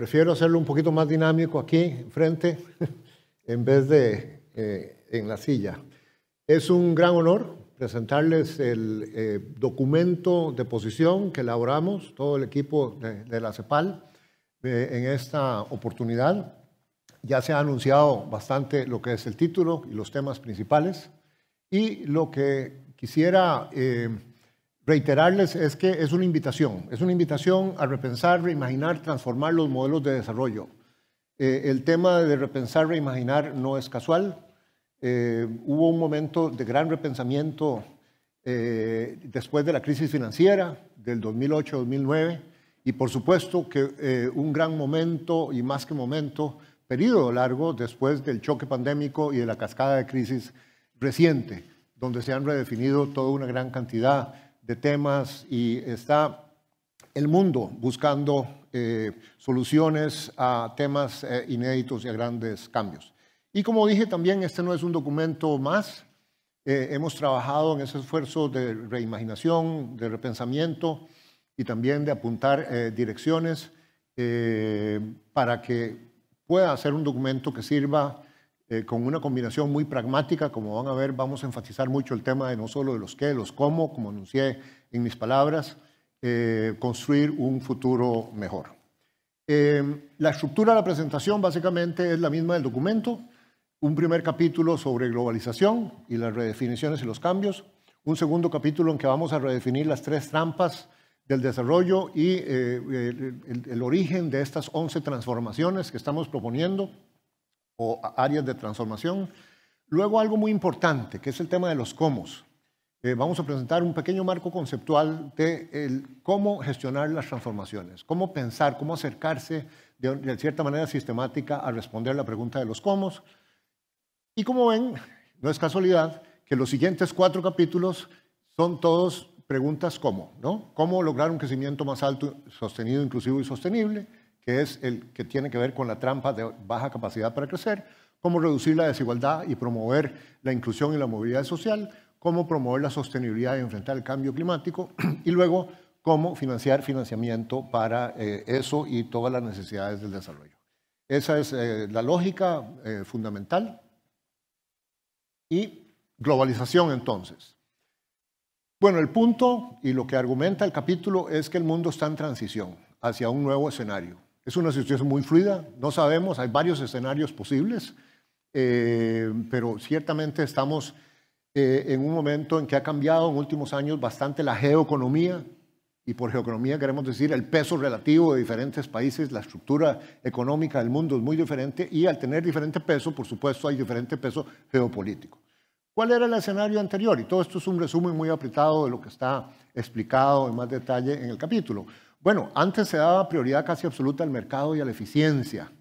Prefiero hacerlo un poquito más dinámico aquí, enfrente, en vez de eh, en la silla. Es un gran honor presentarles el eh, documento de posición que elaboramos, todo el equipo de, la CEPAL, eh, en esta oportunidad. Ya se ha anunciado bastante lo que es el título y los temas principales. Y lo que quisiera reiterarles es que es una invitación, es una invitación a repensar, reimaginar, transformar los modelos de desarrollo. Eh, el tema de repensar, reimaginar no es casual. Eh, hubo un momento de gran repensamiento eh, después de la crisis financiera del 2008-2009 y por supuesto que un gran momento y más que momento, periodo largo después del choque pandémico y de la cascada de crisis reciente, donde se han redefinido toda una gran cantidad de temas y está el mundo buscando eh, soluciones a temas eh, inéditos y a grandes cambios. Y como dije también, este no es un documento más. Eh, hemos trabajado en ese esfuerzo de reimaginación, de repensamiento y también de apuntar direcciones para que pueda ser un documento que sirva eh, con una combinación muy pragmática. Como van a ver, vamos a enfatizar mucho el tema de no solo de los qué, los cómo, como anuncié en mis palabras, eh, construir un futuro mejor. Eh, la estructura de la presentación básicamente es la misma del documento. Un primer capítulo sobre globalización y las redefiniciones y los cambios. Un segundo capítulo en que vamos a redefinir las tres trampas del desarrollo y el, origen de estas 11 transformaciones que estamos proponiendo o áreas de transformación. Luego algo muy importante, que es el tema de los cómo. Eh, vamos a presentar un pequeño marco conceptual de cómo gestionar las transformaciones, cómo pensar, cómo acercarse de, cierta manera sistemática a responder la pregunta de los cómo. Y como ven, no es casualidad que los siguientes cuatro capítulos son todos preguntas cómo, ¿no? Cómo lograr un crecimiento más alto, sostenido, inclusivo y sostenible que es el que tiene que ver con la trampa de baja capacidad para crecer, cómo reducir la desigualdad y promover la inclusión y la movilidad social, cómo promover la sostenibilidad y enfrentar el cambio climático, y luego cómo financiar financiamiento para eh, eso y todas las necesidades del desarrollo. Esa es eh, la lógica eh, fundamental. Y globalización entonces. Bueno, el punto y lo que argumenta el capítulo es que el mundo está en transición hacia un nuevo escenario. Es una situación muy fluida, no sabemos, hay varios escenarios posibles, eh, pero ciertamente estamos eh, en un momento en que ha cambiado en últimos años bastante la geoeconomía, y por geoeconomía queremos decir el peso relativo de diferentes países, la estructura económica del mundo es muy diferente y al tener diferente peso, por supuesto, hay diferente peso geopolítico. ¿Cuál era el escenario anterior? Y todo esto es un resumen muy apretado de lo que está explicado en más detalle en el capítulo. Bueno, antes se daba prioridad casi absoluta al mercado y a la eficiencia.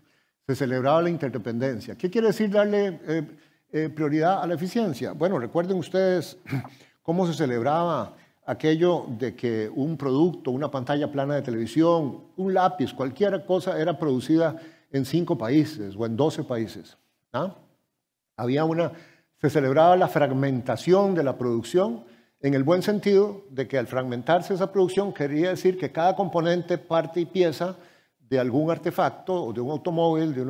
Se celebraba la interdependencia. ¿Qué quiere decir darle eh, eh, prioridad a la eficiencia? Bueno, recuerden ustedes cómo se celebraba aquello de que un producto, una pantalla plana de televisión, un lápiz, cualquier cosa era producida en cinco países o en doce países. ¿ah? Había una, se celebraba la fragmentación de la producción en el buen sentido de que al fragmentarse esa producción quería decir que cada componente, parte y pieza de algún artefacto o de un automóvil, de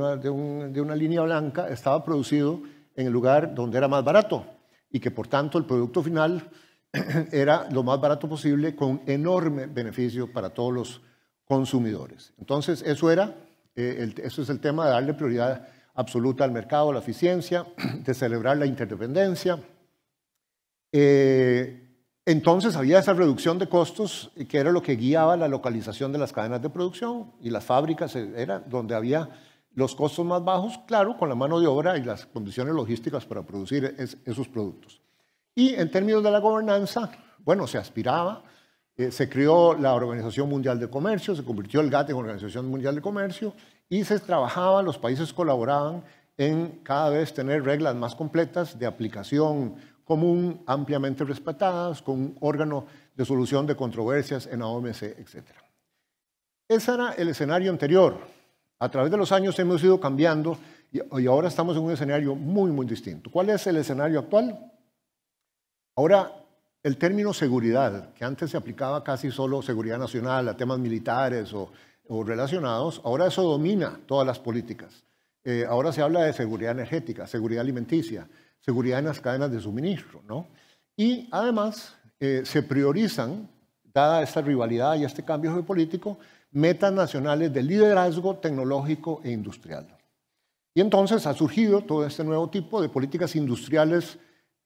una, línea blanca, estaba producido en el lugar donde era más barato y que por tanto el producto final era lo más barato posible con enorme beneficio para todos los consumidores. Entonces, eso era, eh, eso es el tema de darle prioridad absoluta al mercado, la eficiencia, de celebrar la interdependencia, eh, entonces había esa reducción de costos que era lo que guiaba la localización de las cadenas de producción y las fábricas eh, eran donde había los costos más bajos, claro, con la mano de obra y las condiciones logísticas para producir esos productos. Y en términos de la gobernanza, bueno, se aspiraba, eh, se creó la Organización Mundial de Comercio, se convirtió el GATT en Organización Mundial de Comercio y se trabajaba, los países colaboraban en cada vez tener reglas más completas de aplicación común ampliamente respetadas, con órgano de solución de controversias en la OMC, etc. Ese era el escenario anterior. A través de los años hemos ido cambiando y ahora estamos en un escenario muy, muy distinto. ¿Cuál es el escenario actual? Ahora, el término seguridad, que antes se aplicaba casi solo seguridad nacional a temas militares o, relacionados, ahora eso domina todas las políticas. Eh, ahora se habla de seguridad energética, seguridad alimenticia, seguridad en las cadenas de suministro. ¿no? Y además eh, se priorizan, dada esta rivalidad y este cambio geopolítico, metas nacionales de liderazgo tecnológico e industrial. Y entonces ha surgido todo este nuevo tipo de políticas industriales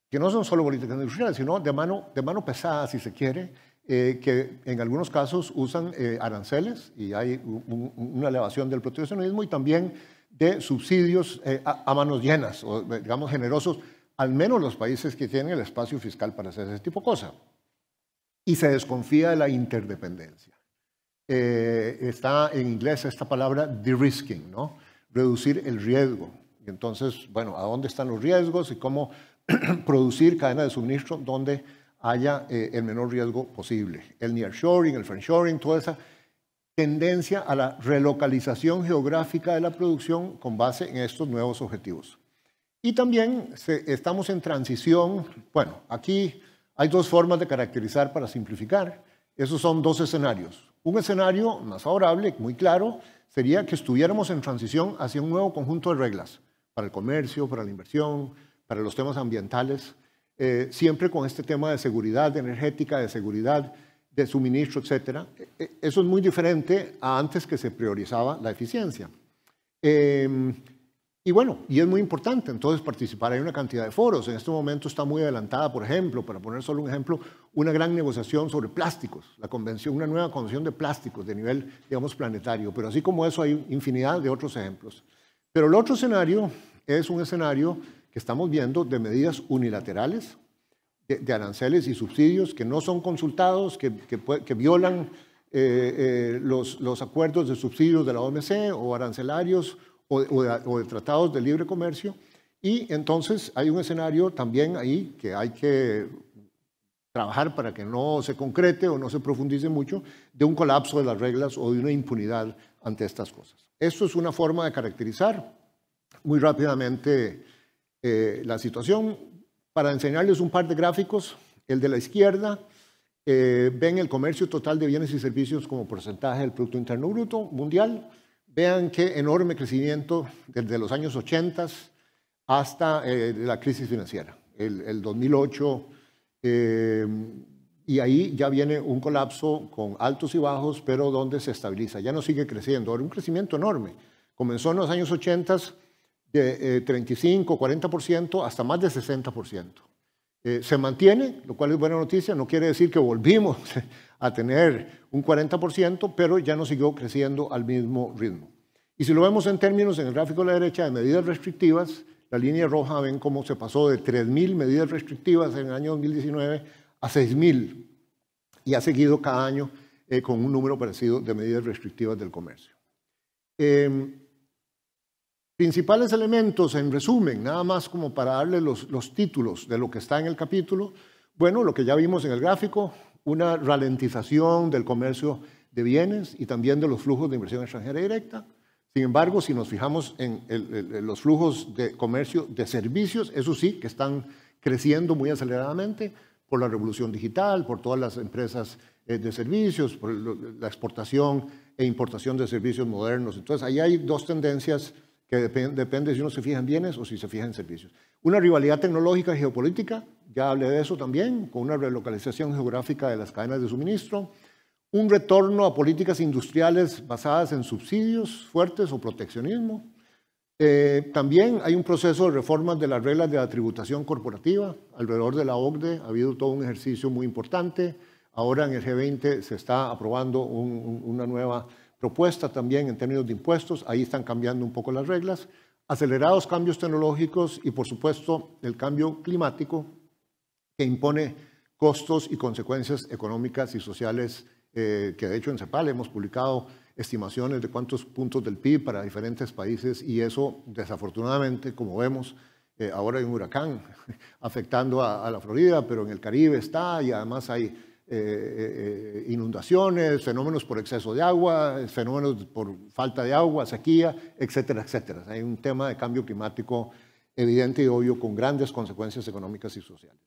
que no son solo políticas industriales, sino de mano, de mano pesada, si se quiere, eh, que en algunos casos usan eh, aranceles y hay una elevación del proteccionismo y también de subsidios eh, a, manos llenas, o eh, digamos generosos, al menos los países que tienen el espacio fiscal para hacer ese tipo de cosas. Y se desconfía de la interdependencia. Eh, está en inglés esta palabra de-risking, ¿no? reducir el riesgo. Y entonces, bueno, ¿a dónde están los riesgos y cómo producir cadena de suministro donde haya el menor riesgo posible? El nearshoring, el friendshoring, toda esa tendencia a la relocalización geográfica de la producción con base en estos nuevos objetivos. Y también estamos en transición, bueno, aquí hay dos formas de caracterizar para simplificar, esos son dos escenarios. Un escenario más favorable, muy claro, sería que estuviéramos en transición hacia un nuevo conjunto de reglas para el comercio, para la inversión, para los temas ambientales, eh, siempre con este tema de seguridad energética, de seguridad de suministro, etcétera. E, e, eso es muy diferente a antes que se priorizaba la eficiencia. Em, y bueno, y es muy importante entonces participar. Hay una cantidad de foros. En este momento está muy adelantada, por ejemplo, para poner solo un ejemplo, una gran negociación sobre plásticos, la convención, una nueva convención de plásticos de nivel, digamos, planetario. Pero así como eso hay infinidad de otros ejemplos. Pero el otro escenario es un escenario que estamos viendo de medidas unilaterales de, aranceles y subsidios que no son consultados, que, que, violan eh, eh, los, los, acuerdos de subsidios de la OMC o arancelarios o, de, tratados de libre comercio. Y entonces hay un escenario también ahí que hay que trabajar para que no se concrete o no se profundice mucho, de un colapso de las reglas o de una impunidad ante estas cosas. Esto es una forma de caracterizar muy rápidamente eh, la situación para enseñarles un par de gráficos. El de la izquierda, eh, ven el comercio total de bienes y servicios como porcentaje del Producto Interno Bruto mundial. Vean qué enorme crecimiento desde los años 80 hasta eh, la crisis financiera, el, 2008. Eh, y ahí ya viene un colapso con altos y bajos, pero donde se estabiliza. Ya no sigue creciendo. Ahora, un crecimiento enorme. Comenzó en los años 80 de eh, 35, 40% hasta más de 60%. Eh, se mantiene, lo cual es buena noticia, no quiere decir que volvimos a tener un 40%, pero ya no siguió creciendo al mismo ritmo. Y si lo vemos en términos en el gráfico de la derecha de medidas restrictivas, la línea roja ven cómo se pasó de 3.000 medidas restrictivas en el año 2019 a 6.000 y ha seguido cada año eh, con un número parecido de medidas restrictivas del comercio. Em, Principales elementos, en resumen, nada más como para darle los, títulos de lo que está en el capítulo. Bueno, lo que ya vimos en el gráfico, una ralentización del comercio de bienes y también de los flujos de inversión extranjera directa. Sin embargo, si nos fijamos en, en los flujos de comercio de servicios, eso sí, que están creciendo muy aceleradamente por la revolución digital, por todas las empresas eh, de servicios, por la exportación e importación de servicios modernos. Entonces, ahí hay dos tendencias que depende, si uno se fija en bienes o si se fija en servicios. Una rivalidad tecnológica y geopolítica, ya hablé de eso también, con una relocalización geográfica de las cadenas de suministro, un retorno a políticas industriales basadas en subsidios fuertes o proteccionismo. Eh, también hay un proceso de reformas de las reglas de la tributación corporativa. Alrededor de la OCDE ha habido todo un ejercicio muy importante. Ahora en el G20 se está aprobando una nueva propuesta también en términos de impuestos, ahí están cambiando un poco las reglas, acelerados cambios tecnológicos y por supuesto el cambio climático que impone costos y consecuencias económicas y sociales eh, que de hecho en CEPAL hemos publicado estimaciones de cuántos puntos del PIB para diferentes países y eso desafortunadamente, como vemos, eh, ahora hay un huracán afectando a, a, la Florida, pero en el Caribe está y además hay eh, eh, eh, inundaciones, fenómenos por exceso de agua, fenómenos por falta de agua, sequía, etcétera, etcétera. Hay un tema de cambio climático evidente y obvio con grandes consecuencias económicas y sociales.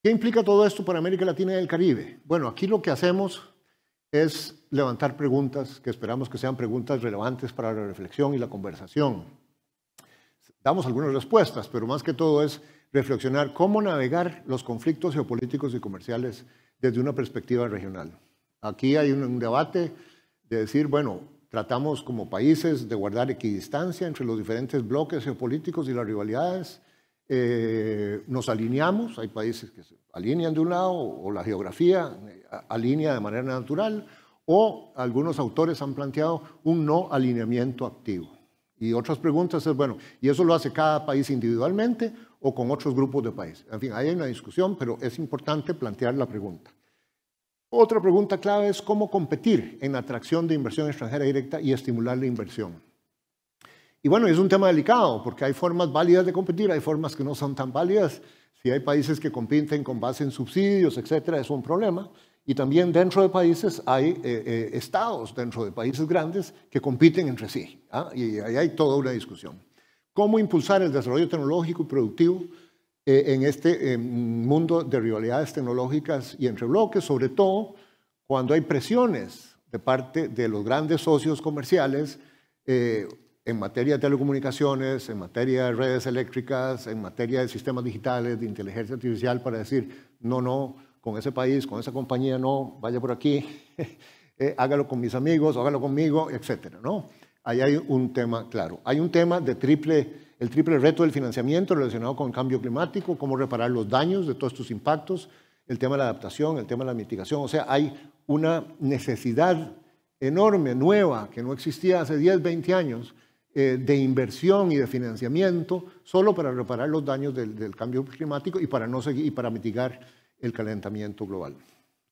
¿Qué implica todo esto para América Latina y el Caribe? Bueno, aquí lo que hacemos es levantar preguntas que esperamos que sean preguntas relevantes para la reflexión y la conversación. Damos algunas respuestas, pero más que todo es reflexionar cómo navegar los conflictos geopolíticos y comerciales desde una perspectiva regional. Aquí hay un, debate de decir, bueno, tratamos como países de guardar equidistancia entre los diferentes bloques geopolíticos y las rivalidades, eh, nos alineamos, hay países que se alinean de un lado o la geografía eh, alinea de manera natural, o algunos autores han planteado un no alineamiento activo. Y otras preguntas es, bueno, ¿y eso lo hace cada país individualmente o con otros grupos de países. En fin, hay una discusión, pero es importante plantear la pregunta. Otra pregunta clave es cómo competir en atracción de inversión extranjera directa y estimular la inversión. Y bueno, es un tema delicado porque hay formas válidas de competir, hay formas que no son tan válidas. Si hay países que compiten con base en subsidios, etcétera, es un problema. Y también dentro de países hay eh, eh, estados, dentro de países grandes, que compiten entre sí. ¿ah? Y ahí hay toda una discusión cómo impulsar el desarrollo tecnológico y productivo eh, en este eh, mundo de rivalidades tecnológicas y entre bloques, sobre todo cuando hay presiones de parte de los grandes socios comerciales eh, en materia de telecomunicaciones, en materia de redes eléctricas, en materia de sistemas digitales, de inteligencia artificial, para decir, no, no, con ese país, con esa compañía, no, vaya por aquí, hágalo con mis amigos, hágalo conmigo, etcétera, ¿no? ahí hay un tema claro. Hay un tema de triple, el triple reto del financiamiento relacionado con el cambio climático, cómo reparar los daños de todos estos impactos, el tema de la adaptación, el tema de la mitigación. O sea, hay una necesidad enorme, nueva, que no existía hace 10, 20 años, eh, de inversión y de financiamiento solo para reparar los daños del, cambio climático y para, no y para mitigar el calentamiento global.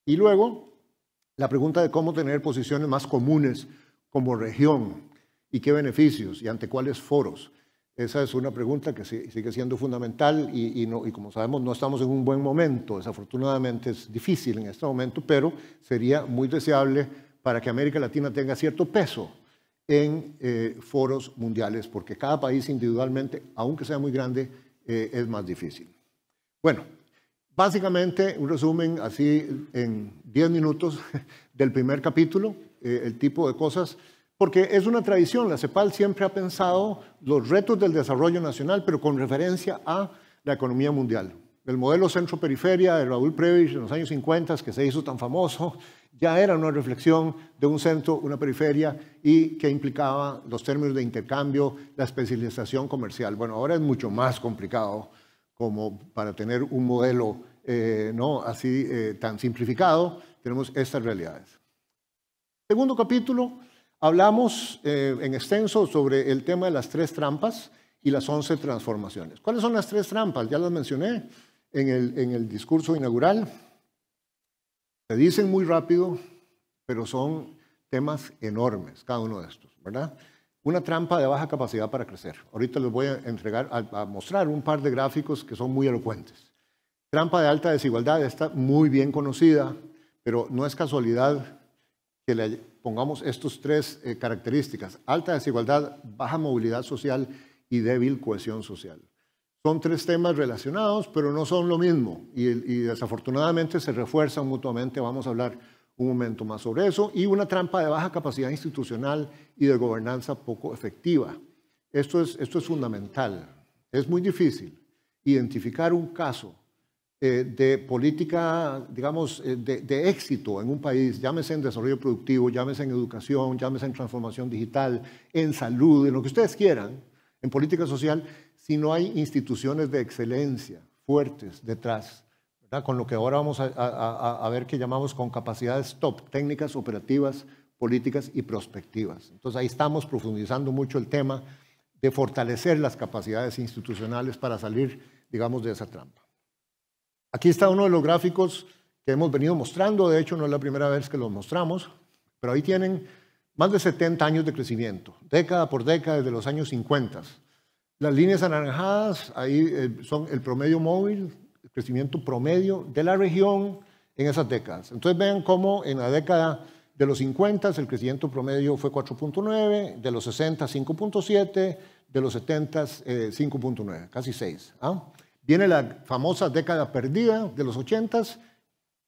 Y luego, la pregunta de cómo tener posiciones más comunes como región, ¿Y qué beneficios? ¿Y ante cuáles foros? Esa es una pregunta que sigue siendo fundamental y, y, como sabemos no estamos en un buen momento. Desafortunadamente es difícil en este momento, pero sería muy deseable para que América Latina tenga cierto peso en eh, foros mundiales, porque cada país individualmente, aunque sea muy grande, eh, es más difícil. Bueno, básicamente un resumen así en 10 minutos del primer capítulo, eh, el tipo de cosas porque es una tradición. La CEPAL siempre ha pensado los retos del desarrollo nacional, pero con referencia a la economía mundial. El modelo centro-periferia de Raúl Previch en los años 50, que se hizo tan famoso, ya era una reflexión de un centro, una periferia y que implicaba los términos de intercambio, la especialización comercial. Bueno, ahora es mucho más complicado como para tener un modelo eh, no así eh, tan simplificado. Tenemos estas realidades. Segundo capítulo, Hablamos eh, en extenso sobre el tema de las tres trampas y las once transformaciones. ¿Cuáles son las tres trampas? Ya las mencioné en el, discurso inaugural. Se dicen muy rápido, pero son temas enormes, cada uno de estos, ¿verdad? Una trampa de baja capacidad para crecer. Ahorita les voy a entregar, a, mostrar un par de gráficos que son muy elocuentes. Trampa de alta desigualdad, está muy bien conocida, pero no es casualidad que la pongamos estas tres eh, características, alta desigualdad, baja movilidad social y débil cohesión social. Son tres temas relacionados, pero no son lo mismo y, y desafortunadamente se refuerzan mutuamente. Vamos a hablar un momento más sobre eso. Y una trampa de baja capacidad institucional y de gobernanza poco efectiva. Esto es, esto es fundamental. Es muy difícil identificar un caso eh, de política, digamos, eh, de, éxito en un país, llámese en desarrollo productivo, llámese en educación, llámese en transformación digital, en salud, en lo que ustedes quieran, en política social, si no hay instituciones de excelencia fuertes detrás, con lo que ahora vamos a, a ver que llamamos con capacidades top, técnicas operativas, políticas y prospectivas. Entonces ahí estamos profundizando mucho el tema de fortalecer las capacidades institucionales para salir, digamos, de esa trampa. Aquí está uno de los gráficos que hemos venido mostrando, de hecho no es la primera vez que los mostramos, pero ahí tienen más de 70 años de crecimiento, década por década desde los años 50. Las líneas anaranjadas ahí eh, son el promedio móvil, el crecimiento promedio de la región en esas décadas. Entonces vean cómo en la década de los 50 el crecimiento promedio fue 4.9, de los 60 5.7, de los 70 5.9, eh, casi 6. ¿ah? Viene la famosa década perdida de los 80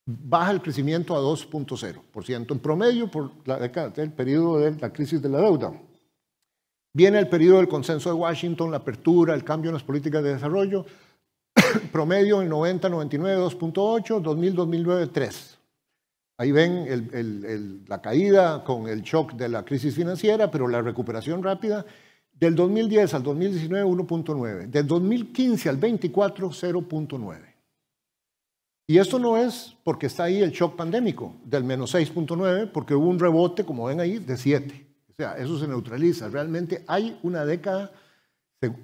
baja el crecimiento a 2.0% en promedio por la década, el periodo de la crisis de la deuda. Viene el periodo del consenso de Washington, la apertura, el cambio en las políticas de desarrollo, promedio en 90, 99, 2.8, 2000, 2009, 3. Ahí ven la caída con el shock de la crisis financiera, pero la recuperación rápida del 2010 al 2019, 1.9. Del 2015 al 24, 0.9. Y esto no es porque está ahí el shock pandémico del menos 6.9, porque hubo un rebote, como ven ahí, de 7. O sea, eso se neutraliza. Realmente hay una década,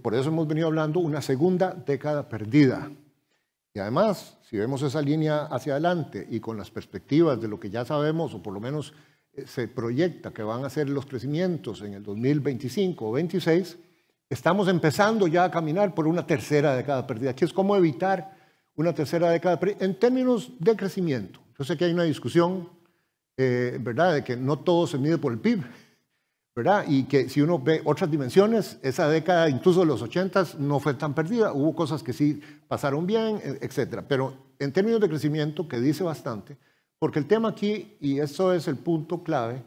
por eso hemos venido hablando, una segunda década perdida. Y además, si vemos esa línea hacia adelante y con las perspectivas de lo que ya sabemos, o por lo menos se proyecta que van a ser los crecimientos en el 2025 o 26, estamos empezando ya a caminar por una tercera década perdida, que es cómo evitar una tercera década en términos de crecimiento. Yo sé que hay una discusión, eh, ¿verdad?, de que no todo se mide por el PIB, ¿verdad? Y que si uno ve otras dimensiones, esa década, incluso de los 80, no fue tan perdida, hubo cosas que sí pasaron bien, eh, etcétera. Pero en términos de crecimiento, que dice bastante, porque el tema aquí, y eso es el punto clave,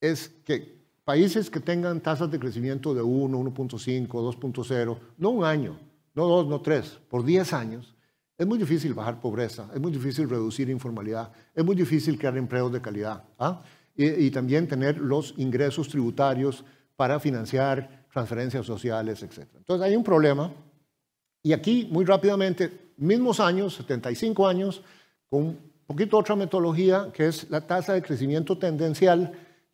es que países que tengan tasas de crecimiento de 1, 1.5, 2.0, no un año, no dos, no tres, por 10 años, es muy difícil bajar pobreza, es muy difícil reducir informalidad, es muy difícil crear empleos de calidad ¿ah? y, y, también tener los ingresos tributarios para financiar transferencias sociales, etc. Entonces hay un problema y aquí muy rápidamente, mismos años, 75 años, con poquito otra metodología, que es la tasa de crecimiento tendencial,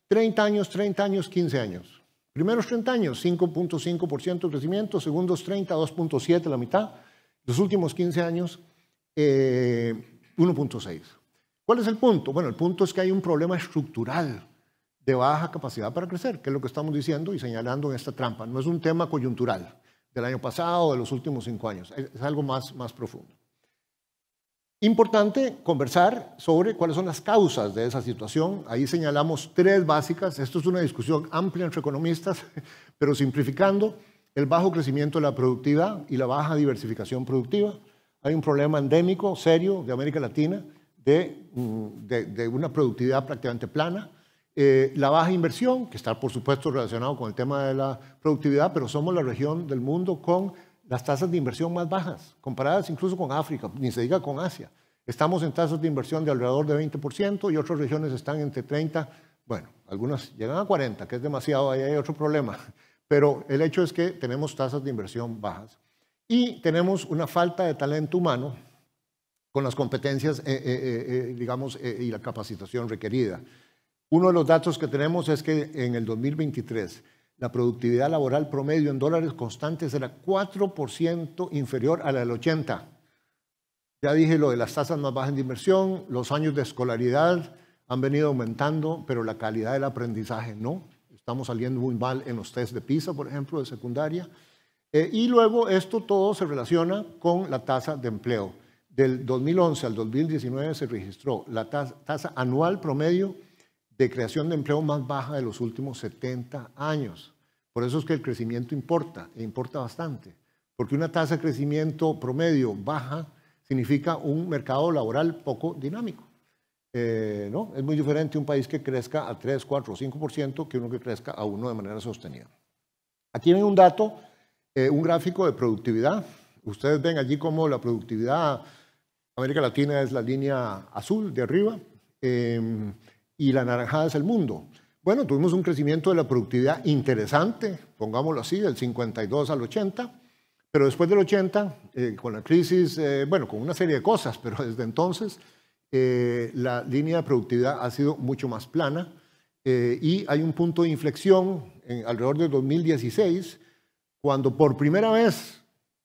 30 años, 30 años, 15 años. Primeros 30 años, 5.5% de crecimiento, segundos 30, 2.7, la mitad. Los últimos 15 años, 1.6. Eh, ¿Cuál es el punto? Bueno, el punto es que hay un problema estructural de baja capacidad para crecer, que es lo que estamos diciendo y señalando en esta trampa. No es un tema coyuntural del año pasado o de los últimos cinco años, es algo más, más profundo. Importante conversar sobre cuáles son las causas de esa situación. Ahí señalamos tres básicas. Esto es una discusión amplia entre economistas, pero simplificando, el bajo crecimiento de la productividad y la baja diversificación productiva. Hay un problema endémico, serio, de América Latina, de, mm, de, una productividad prácticamente plana. Eh, la baja inversión, que está por supuesto relacionado con el tema de la productividad, pero somos la región del mundo con las tasas de inversión más bajas, comparadas incluso con África, ni se diga con Asia. Estamos en tasas de inversión de alrededor de 20% y otras regiones están entre 30, bueno, algunas llegan a 40, que es demasiado, ahí hay otro problema. Pero el hecho es que tenemos tasas de inversión bajas y tenemos una falta de talento humano con las competencias, eh, eh, eh, digamos, y la capacitación requerida. Uno de los datos que tenemos es que en el 2023 la productividad laboral promedio en dólares constantes era 4% inferior a la del 80. Ya dije lo de las tasas más bajas de inversión, los años de escolaridad han venido aumentando, pero la calidad del aprendizaje no. Estamos saliendo muy mal en los test de PISA, por ejemplo, de secundaria. Eh, y luego esto todo se relaciona con la tasa de empleo. Del 2011 al 2019 se registró la tasa anual promedio de creación de empleo más baja de los últimos 70 años. Por eso es que el crecimiento importa, e importa bastante, porque una tasa de crecimiento promedio baja significa un mercado laboral poco dinámico. Eh, ¿no? Es muy diferente un país que crezca a 3, 4 o 5% que uno que crezca a uno de manera sostenida. Aquí hay un dato, eh, un gráfico de productividad. Ustedes ven allí cómo la productividad, América Latina es la línea azul de arriba. Em, y la naranjada es el mundo. Bueno, tuvimos un crecimiento de la productividad interesante, pongámoslo así, del 52 al 80, pero después del 80, eh, con la crisis, eh, bueno, con una serie de cosas, pero desde entonces eh, la línea de productividad ha sido mucho más plana y hay un punto de inflexión alrededor del 2016, cuando por primera vez,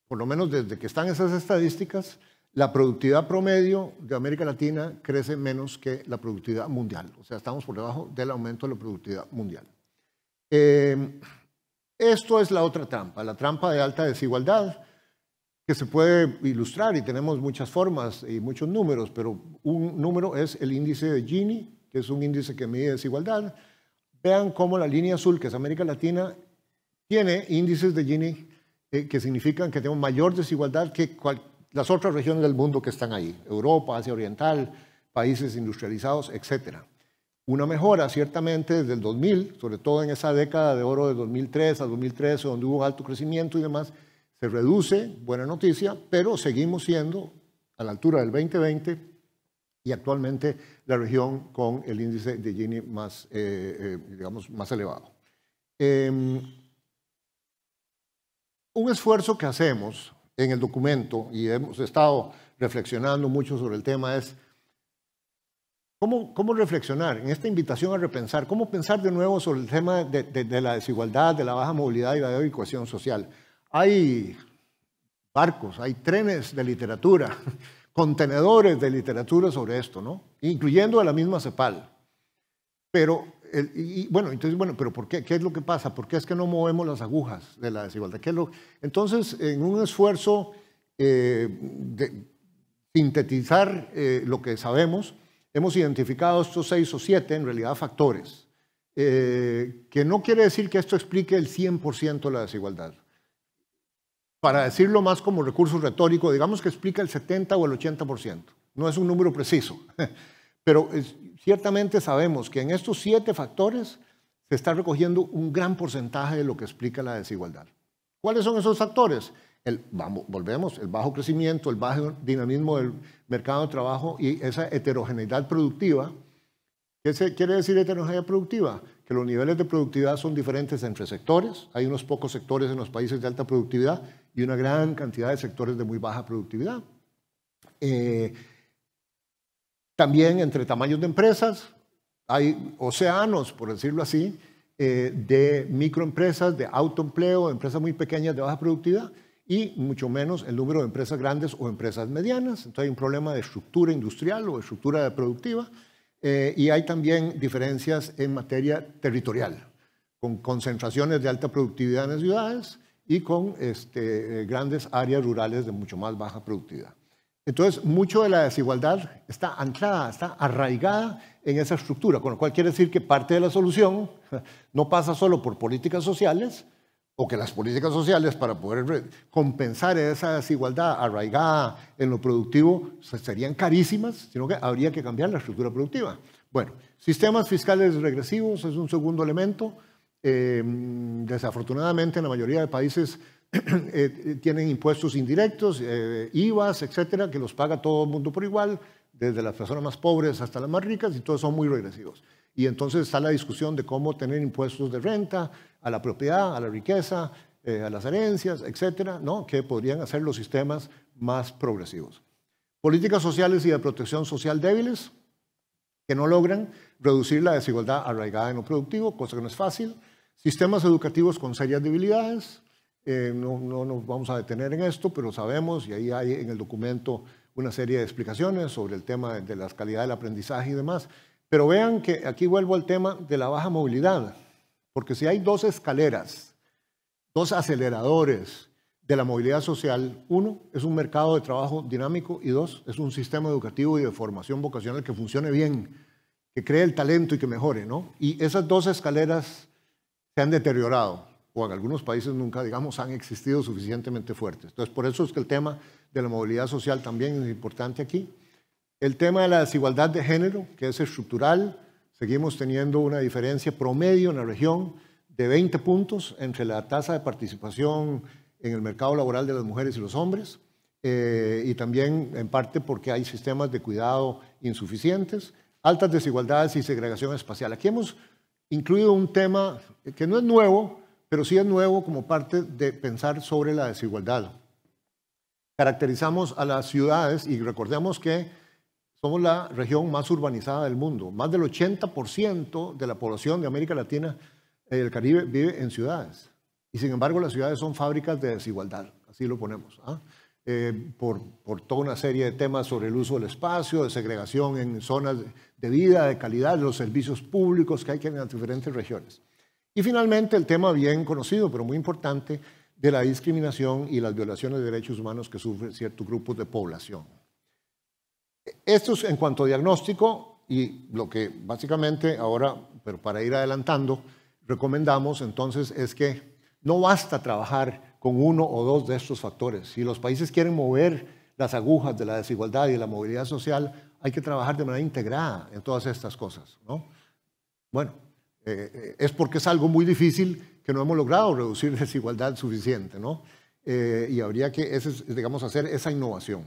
por lo menos desde que están esas estadísticas, la productividad promedio de América Latina crece menos que la productividad mundial. O sea, estamos por debajo del aumento de la productividad mundial. Eh, esto es la otra trampa, la trampa de alta desigualdad, que se puede ilustrar y tenemos muchas formas y muchos números, pero un número es el índice de Gini, que es un índice que mide desigualdad. Vean cómo la línea azul, que es América Latina, tiene índices de Gini eh, que significan que tenemos mayor desigualdad que cualquier las otras regiones del mundo que están ahí, Europa, Asia Oriental, países industrializados, etc. Una mejora, ciertamente, desde el 2000, sobre todo en esa década de oro de 2003 a 2013, donde hubo alto crecimiento y demás, se reduce, buena noticia, pero seguimos siendo a la altura del 2020 y actualmente la región con el índice de Gini más, eh, eh, digamos, más elevado. Em, un esfuerzo que hacemos en el documento y hemos estado reflexionando mucho sobre el tema es cómo, cómo reflexionar en esta invitación a repensar, cómo pensar de nuevo sobre el tema de, la desigualdad, de la baja movilidad y la cohesión social. Hay barcos, hay trenes de literatura, contenedores de literatura sobre esto, ¿no? incluyendo a la misma CEPAL. Pero y, bueno, entonces, bueno, pero ¿por qué? ¿Qué es lo que pasa? ¿Por qué es que no movemos las agujas de la desigualdad? lo... Entonces, en un esfuerzo eh, de sintetizar eh, lo que sabemos, hemos identificado estos seis o siete, en realidad, factores, eh, que no quiere decir que esto explique el 100% de la desigualdad. Para decirlo más como recurso retórico, digamos que explica el 70 o el 80%. No es un número preciso. Pero ciertamente sabemos que en estos siete factores se está recogiendo un gran porcentaje de lo que explica la desigualdad. ¿Cuáles son esos factores? volvemos, el bajo crecimiento, el bajo dinamismo del mercado de trabajo y esa heterogeneidad productiva. ¿Qué quiere decir heterogeneidad productiva? Que los niveles de productividad son diferentes entre sectores. Hay unos pocos sectores en los países de alta productividad y una gran cantidad de sectores de muy baja productividad. Eh, también entre tamaños de empresas hay océanos, por decirlo así, eh, de microempresas, de autoempleo, empresas muy pequeñas de baja productividad y mucho menos el número de empresas grandes o empresas medianas. Entonces hay un problema de estructura industrial o de estructura productiva eh, y hay también diferencias en materia territorial, con concentraciones de alta productividad en las ciudades y con este, eh, grandes áreas rurales de mucho más baja productividad. Entonces, mucho de la desigualdad está anclada, está arraigada en esa estructura, con lo cual quiere decir que parte de la solución no pasa solo por políticas sociales, o que las políticas sociales para poder compensar esa desigualdad arraigada en lo productivo serían carísimas, sino que habría que cambiar la estructura productiva. Bueno, sistemas fiscales regresivos es un segundo elemento. Eh, desafortunadamente en la mayoría de países Eh, eh, tienen impuestos indirectos, IVA, eh, IVAs, etcétera, que los paga todo el mundo por igual, desde las personas más pobres hasta las más ricas, y todos son muy regresivos. Y entonces está la discusión de cómo tener impuestos de renta a la propiedad, a la riqueza, a las herencias, etcétera, ¿no? que podrían hacer los sistemas más progresivos. Políticas sociales y de protección social débiles, que no logran reducir la desigualdad arraigada en lo productivo, cosa que no es fácil. Sistemas educativos con serias debilidades, eh, no, nos vamos a detener en esto, pero sabemos, y ahí hay en el documento una serie de explicaciones sobre el tema de las calidad del aprendizaje y demás. Pero vean que aquí vuelvo al tema de la baja movilidad, porque si hay dos escaleras, dos aceleradores de la movilidad social, uno es un mercado de trabajo dinámico y dos es un sistema educativo y de formación vocacional que funcione bien, que cree el talento y que mejore, ¿no? Y esas dos escaleras se han deteriorado o en algunos países nunca, digamos, han existido suficientemente fuertes. Entonces, por eso es que el tema de la movilidad social también es importante aquí. El tema de la desigualdad de género, que es estructural, seguimos teniendo una diferencia promedio en la región de 20 puntos entre la tasa de participación en el mercado laboral de las mujeres y los hombres, eh, y también en parte porque hay sistemas de cuidado insuficientes, altas desigualdades y segregación espacial. Aquí hemos incluido un tema que no es nuevo, pero sí es nuevo como parte de pensar sobre la desigualdad. Caracterizamos a las ciudades y recordemos que somos la región más urbanizada del mundo. Más del 80% de la población de América Latina y eh, el Caribe vive en ciudades. Y sin embargo las ciudades son fábricas de desigualdad, así lo ponemos. ¿ah? Eh, por, toda una serie de temas sobre el uso del espacio, de segregación en zonas de vida, de calidad, los servicios públicos que hay que en las diferentes regiones. Y finalmente el tema bien conocido, pero muy importante, de la discriminación y las violaciones de derechos humanos que sufren ciertos grupos de población. Esto es en cuanto a diagnóstico y lo que básicamente ahora, pero para ir adelantando, recomendamos entonces es que no basta trabajar con uno o dos de estos factores. Si los países quieren mover las agujas de la desigualdad y de la movilidad social, hay que trabajar de manera integrada en todas estas cosas. ¿no? Bueno, eh, eh, es porque es algo muy difícil que no hemos logrado reducir desigualdad suficiente, ¿no? Eh, y habría que, digamos, hacer esa innovación.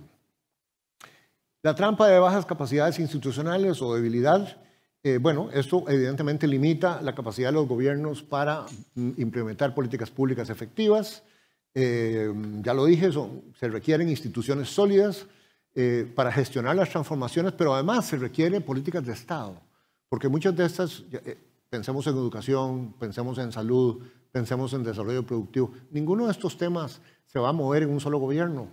La trampa de bajas capacidades institucionales o debilidad, bueno, esto evidentemente limita la capacidad de los gobiernos para mm, implementar políticas públicas efectivas. ya lo dije, se requieren instituciones sólidas para gestionar las transformaciones, pero además se requieren políticas de Estado, porque muchas de estas Pensemos en educación, pensemos en salud, pensemos en desarrollo productivo. Ninguno de estos temas se va a mover en un solo gobierno.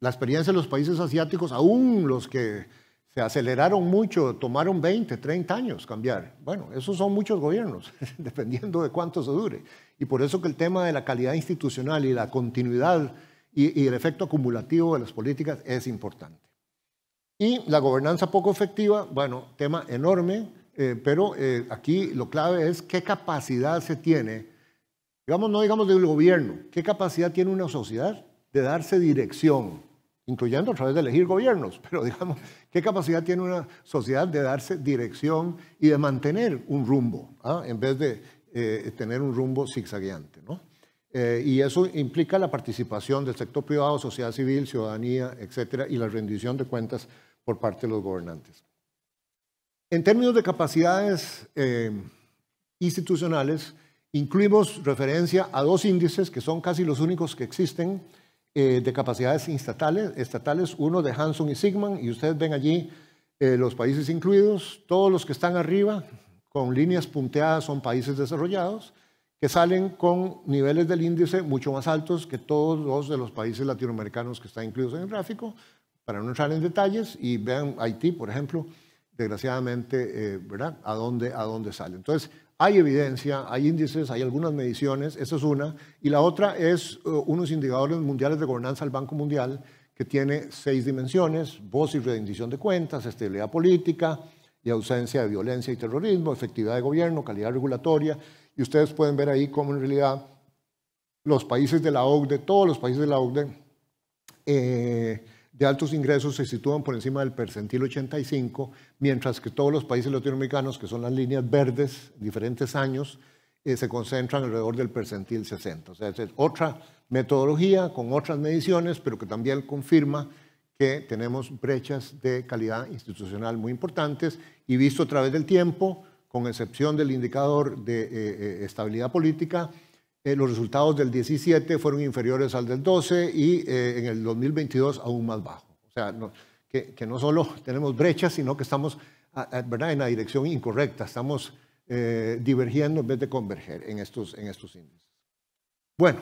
La experiencia de los países asiáticos, aún los que se aceleraron mucho, tomaron 20, 30 años cambiar. Bueno, esos son muchos gobiernos, dependiendo de cuánto se dure. Y por eso que el tema de la calidad institucional y la continuidad y, y el efecto acumulativo de las políticas es importante. Y la gobernanza poco efectiva, bueno, tema enorme, eh, pero eh, aquí lo clave es qué capacidad se tiene, digamos, no digamos del gobierno, qué capacidad tiene una sociedad de darse dirección, incluyendo a través de elegir gobiernos, pero digamos, qué capacidad tiene una sociedad de darse dirección y de mantener un rumbo, ah, en vez de eh, tener un rumbo zigzagueante, y eso implica la participación del sector privado, sociedad civil, ciudadanía, etcétera, y la rendición de cuentas por parte de los gobernantes. En términos de capacidades eh, institucionales, incluimos referencia a dos índices que son casi los únicos que existen eh, de capacidades estatales, estatales, uno de Hanson y Sigman, y ustedes ven allí eh, los países incluidos, todos los que están arriba con líneas punteadas son países desarrollados, que salen con niveles del índice mucho más altos que todos los de los países latinoamericanos que están incluidos en el gráfico, para no entrar en detalles, y vean Haití, por ejemplo, desgraciadamente, eh, ¿verdad? ¿A dónde, a dónde sale. Entonces, hay evidencia, hay índices, hay algunas mediciones, esa es una. Y la otra es eh, unos indicadores mundiales de gobernanza del Banco Mundial, que tiene seis dimensiones, voz y rendición de cuentas, estabilidad política y ausencia de violencia y terrorismo, efectividad de gobierno, calidad regulatoria. Y ustedes pueden ver ahí cómo en realidad los países de la OCDE, todos los países de la OCDE, eh, de altos ingresos se sitúan por encima del percentil 85, mientras que todos los países latinoamericanos, que son las líneas verdes, diferentes años, eh, se concentran alrededor del percentil 60. O sea, es otra metodología con otras mediciones, pero que también confirma que tenemos brechas de calidad institucional muy importantes y visto a través del tiempo, con excepción del indicador de eh, eh, estabilidad política, eh, los resultados del 17 fueron inferiores al del 12 y eh, en el 2022 aún más bajo. O sea, que, no solo tenemos brechas, sino que estamos ¿verdad? en la dirección incorrecta, estamos eh, divergiendo en vez de converger en estos, en estos índices. Bueno,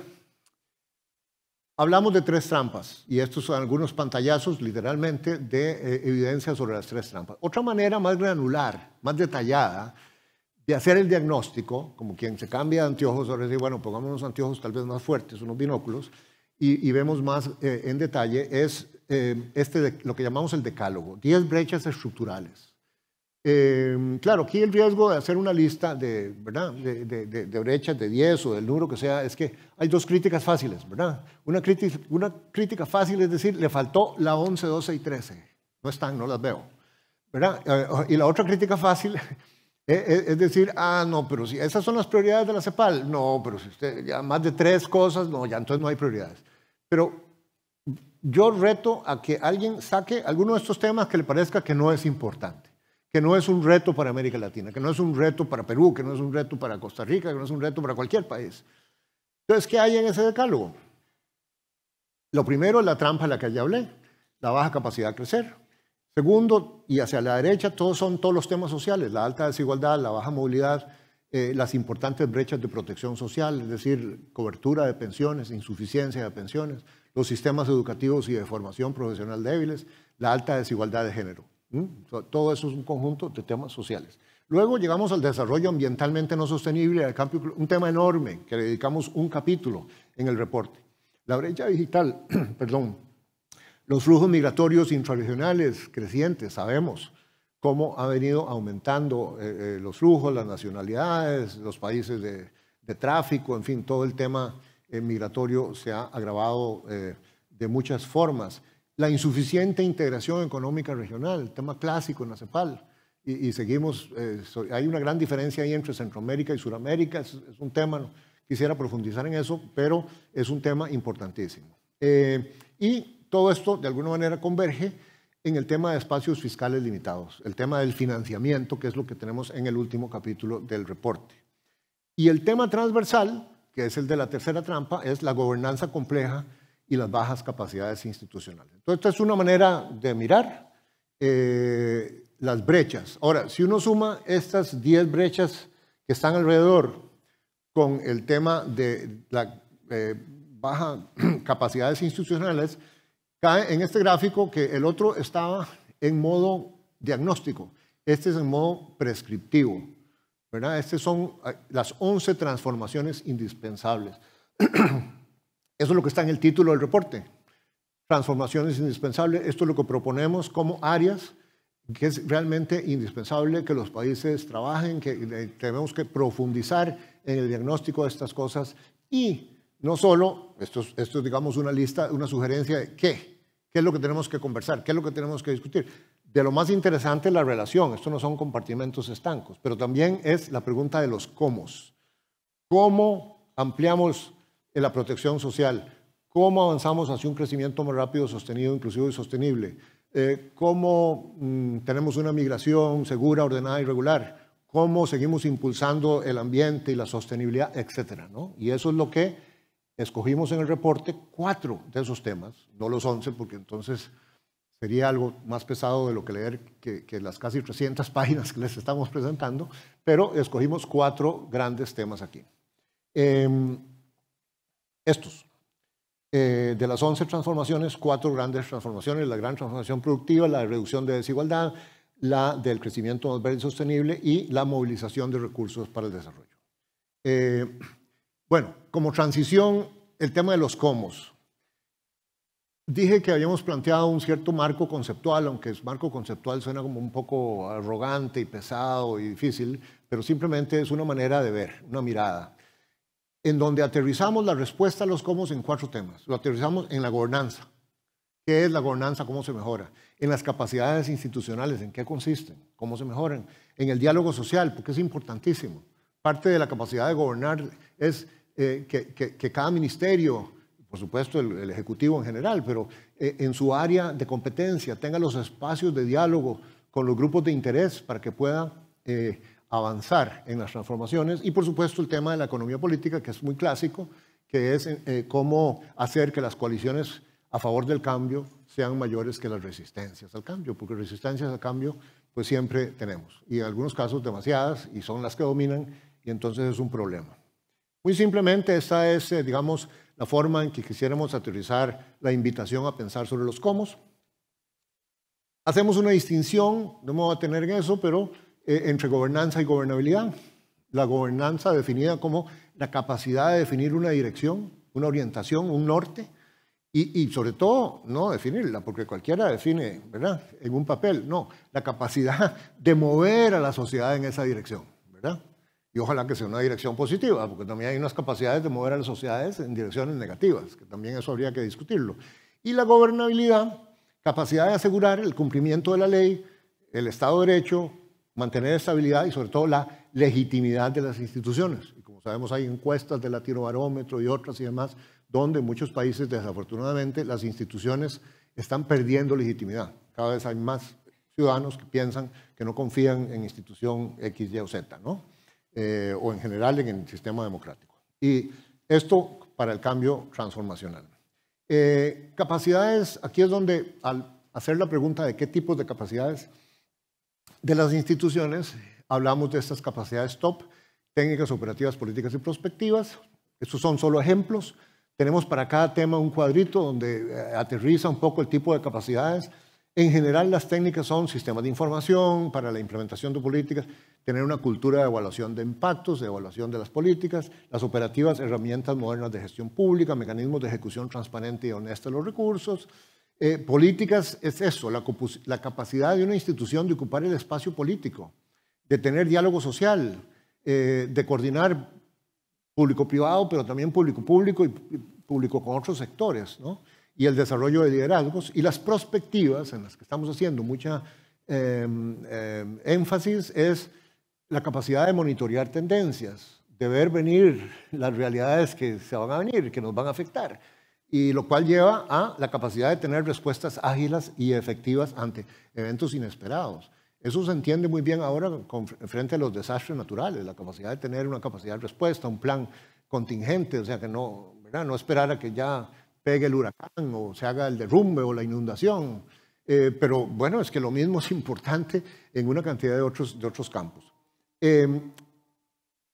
hablamos de tres trampas y estos son algunos pantallazos literalmente de evidencia sobre las tres trampas. Otra manera más granular, más detallada, de hacer el diagnóstico, como quien se cambia de anteojos, ahora dice, bueno, pongamos unos anteojos tal vez más fuertes, unos binóculos, y, vemos más eh, en detalle, es eh, este lo que llamamos el decálogo, 10 brechas estructurales. Em, claro, aquí el riesgo de hacer una lista de, De, brechas de 10 o del número que sea es que hay dos críticas fáciles, ¿verdad? Una crítica, una crítica fácil es decir, le faltó la 11, 12 y 13. No están, no las veo. ¿verdad? Eh, y la otra crítica fácil eh, eh, es decir, ah, no, pero si esas son las prioridades de la CEPAL, no, pero si usted ya más de tres cosas, no, ya entonces no hay prioridades. Pero yo reto a que alguien saque alguno de estos temas que le parezca que no es importante, que no es un reto para América Latina, que no es un reto para Perú, que no es un reto para Costa Rica, que no es un reto para cualquier país. Entonces, ¿qué hay en ese decálogo? Lo primero es la trampa de la que ya hablé, la baja capacidad de crecer. Segundo, y hacia la derecha, todos son todos los temas sociales, la alta desigualdad, la baja movilidad, eh, las importantes brechas de protección social, es decir, cobertura de pensiones, insuficiencia de pensiones, los sistemas educativos y de formación profesional débiles, la alta desigualdad de género. Todo eso es un conjunto de temas sociales. Luego llegamos al desarrollo ambientalmente no sostenible, al cambio, un tema enorme que le dedicamos un capítulo en el reporte. La brecha digital, perdón, los flujos migratorios intrarregionales crecientes, sabemos cómo ha venido aumentando eh, eh, los flujos, las nacionalidades, los países de, tráfico, en fin, todo el tema eh, migratorio se ha agravado de muchas formas. La insuficiente integración económica regional, el tema clásico en la CEPAL, y, seguimos, hay una gran diferencia ahí entre Centroamérica y Suramérica, es, un tema, quisiera profundizar en eso, pero es un tema importantísimo. y todo esto, de alguna manera, converge en el tema de espacios fiscales limitados, el tema del financiamiento, que es lo que tenemos en el último capítulo del reporte. Y el tema transversal, que es el de la tercera trampa, es la gobernanza compleja y las bajas capacidades institucionales. Entonces, esta es una manera de mirar eh, las brechas. Ahora, si uno suma estas 10 brechas que están alrededor con el tema de la eh, bajas capacidades institucionales, en este gráfico que el otro estaba en modo diagnóstico, este es en modo prescriptivo. ¿verdad? Estas son ah, las 11 transformaciones indispensables. Eso es lo que está en el título del reporte. Transformaciones indispensables, esto es lo que proponemos como áreas que es realmente indispensable que los países trabajen, que tenemos que profundizar en el diagnóstico de estas cosas y no solo, esto, esto es digamos una lista, una sugerencia de qué, ¿Qué es lo que tenemos que conversar? ¿Qué es lo que tenemos que discutir? De lo más interesante es la relación. Esto no son compartimentos estancos, pero también es la pregunta de los cómo. ¿Cómo ampliamos eh, la protección social? ¿Cómo avanzamos hacia un crecimiento más rápido, sostenido, inclusivo y sostenible? Eh, ¿Cómo mm, tenemos una migración segura, ordenada y regular? ¿Cómo seguimos impulsando el ambiente y la sostenibilidad, etcétera? Y eso es lo que Escogimos en el reporte cuatro de esos temas, no los once, porque entonces sería algo más pesado de lo que leer que, las casi 300 páginas que les estamos presentando, pero escogimos cuatro grandes temas aquí. Em, estos, eh, de las 11 transformaciones, cuatro grandes transformaciones, la gran transformación productiva, la reducción de desigualdad, la del crecimiento verde sostenible y la movilización de recursos para el desarrollo. Eh, bueno, como transición, el tema de los comos. Dije que habíamos planteado un cierto marco conceptual, aunque el marco conceptual suena como un poco arrogante y pesado y difícil, pero simplemente es una manera de ver, una mirada, en donde aterrizamos la respuesta a los comos en cuatro temas. Lo aterrizamos en la gobernanza. ¿Qué es la gobernanza? ¿Cómo se mejora? En las capacidades institucionales, ¿en qué consisten? ¿Cómo se mejoran? En el diálogo social, porque es importantísimo parte de la capacidad de gobernar es eh, que, cada ministerio, por supuesto el, Ejecutivo en general, pero eh, en su área de competencia tenga los espacios de diálogo con los grupos de interés para que pueda eh, avanzar en las transformaciones. Y por supuesto el tema de la economía política, que es muy clásico, que es cómo hacer que las coaliciones a favor del cambio sean mayores que las resistencias al cambio, porque resistencias al cambio pues siempre tenemos, y en algunos casos demasiadas, y son las que dominan y entonces es un problema. Muy simplemente esta es, eh, digamos, la forma en que quisiéramos aterrizar la invitación a pensar sobre los cómo. Hacemos una distinción, no me voy a tener en eso, pero eh, entre gobernanza y gobernabilidad. La gobernanza definida como la capacidad de definir una dirección, una orientación, un norte, y, sobre todo no definirla, porque cualquiera define, ¿verdad?, en un papel. No, la capacidad de mover a la sociedad en esa dirección y ojalá que sea una dirección positiva, porque también hay unas capacidades de mover a las sociedades en direcciones negativas, que también eso habría que discutirlo. Y la gobernabilidad, capacidad de asegurar el cumplimiento de la ley, el Estado de Derecho, mantener estabilidad y sobre todo la legitimidad de las instituciones. Y como sabemos hay encuestas de Latinobarómetro y otras y demás, donde en muchos países desafortunadamente las instituciones están perdiendo legitimidad. Cada vez hay más ciudadanos que piensan que no confían en institución X, Y o Z, ¿no? Eh, o en general en el sistema democrático. Y esto para el cambio transformacional. Eh, capacidades, aquí es donde al hacer la pregunta de qué tipos de capacidades de las instituciones, hablamos de estas capacidades top, técnicas operativas, políticas y prospectivas. Estos son solo ejemplos. Tenemos para cada tema un cuadrito donde eh, aterriza un poco el tipo de capacidades en general, las técnicas son sistemas de información para la implementación de políticas, tener una cultura de evaluación de impactos, de evaluación de las políticas, las operativas, herramientas modernas de gestión pública, mecanismos de ejecución transparente y honesta de los recursos. Eh, políticas es eso, la, capacidad de una institución de ocupar el espacio político, de tener diálogo social, eh, de coordinar público-privado, pero también público-público y público con otros sectores, ¿no? y el desarrollo de liderazgos y las prospectivas en las que estamos haciendo mucha em, em, énfasis es la capacidad de monitorear tendencias, de ver venir las realidades que se van a venir, que nos van a afectar, y lo cual lleva a la capacidad de tener respuestas ágiles y efectivas ante eventos inesperados. Eso se entiende muy bien ahora frente a los desastres naturales, la capacidad de tener una capacidad de respuesta, un plan contingente, o sea, que no, ¿verdad? no esperar a que ya pegue el huracán o se haga el derrumbe o la inundación. Eh, pero bueno, es que lo mismo es importante en una cantidad de otros, de otros campos. Em,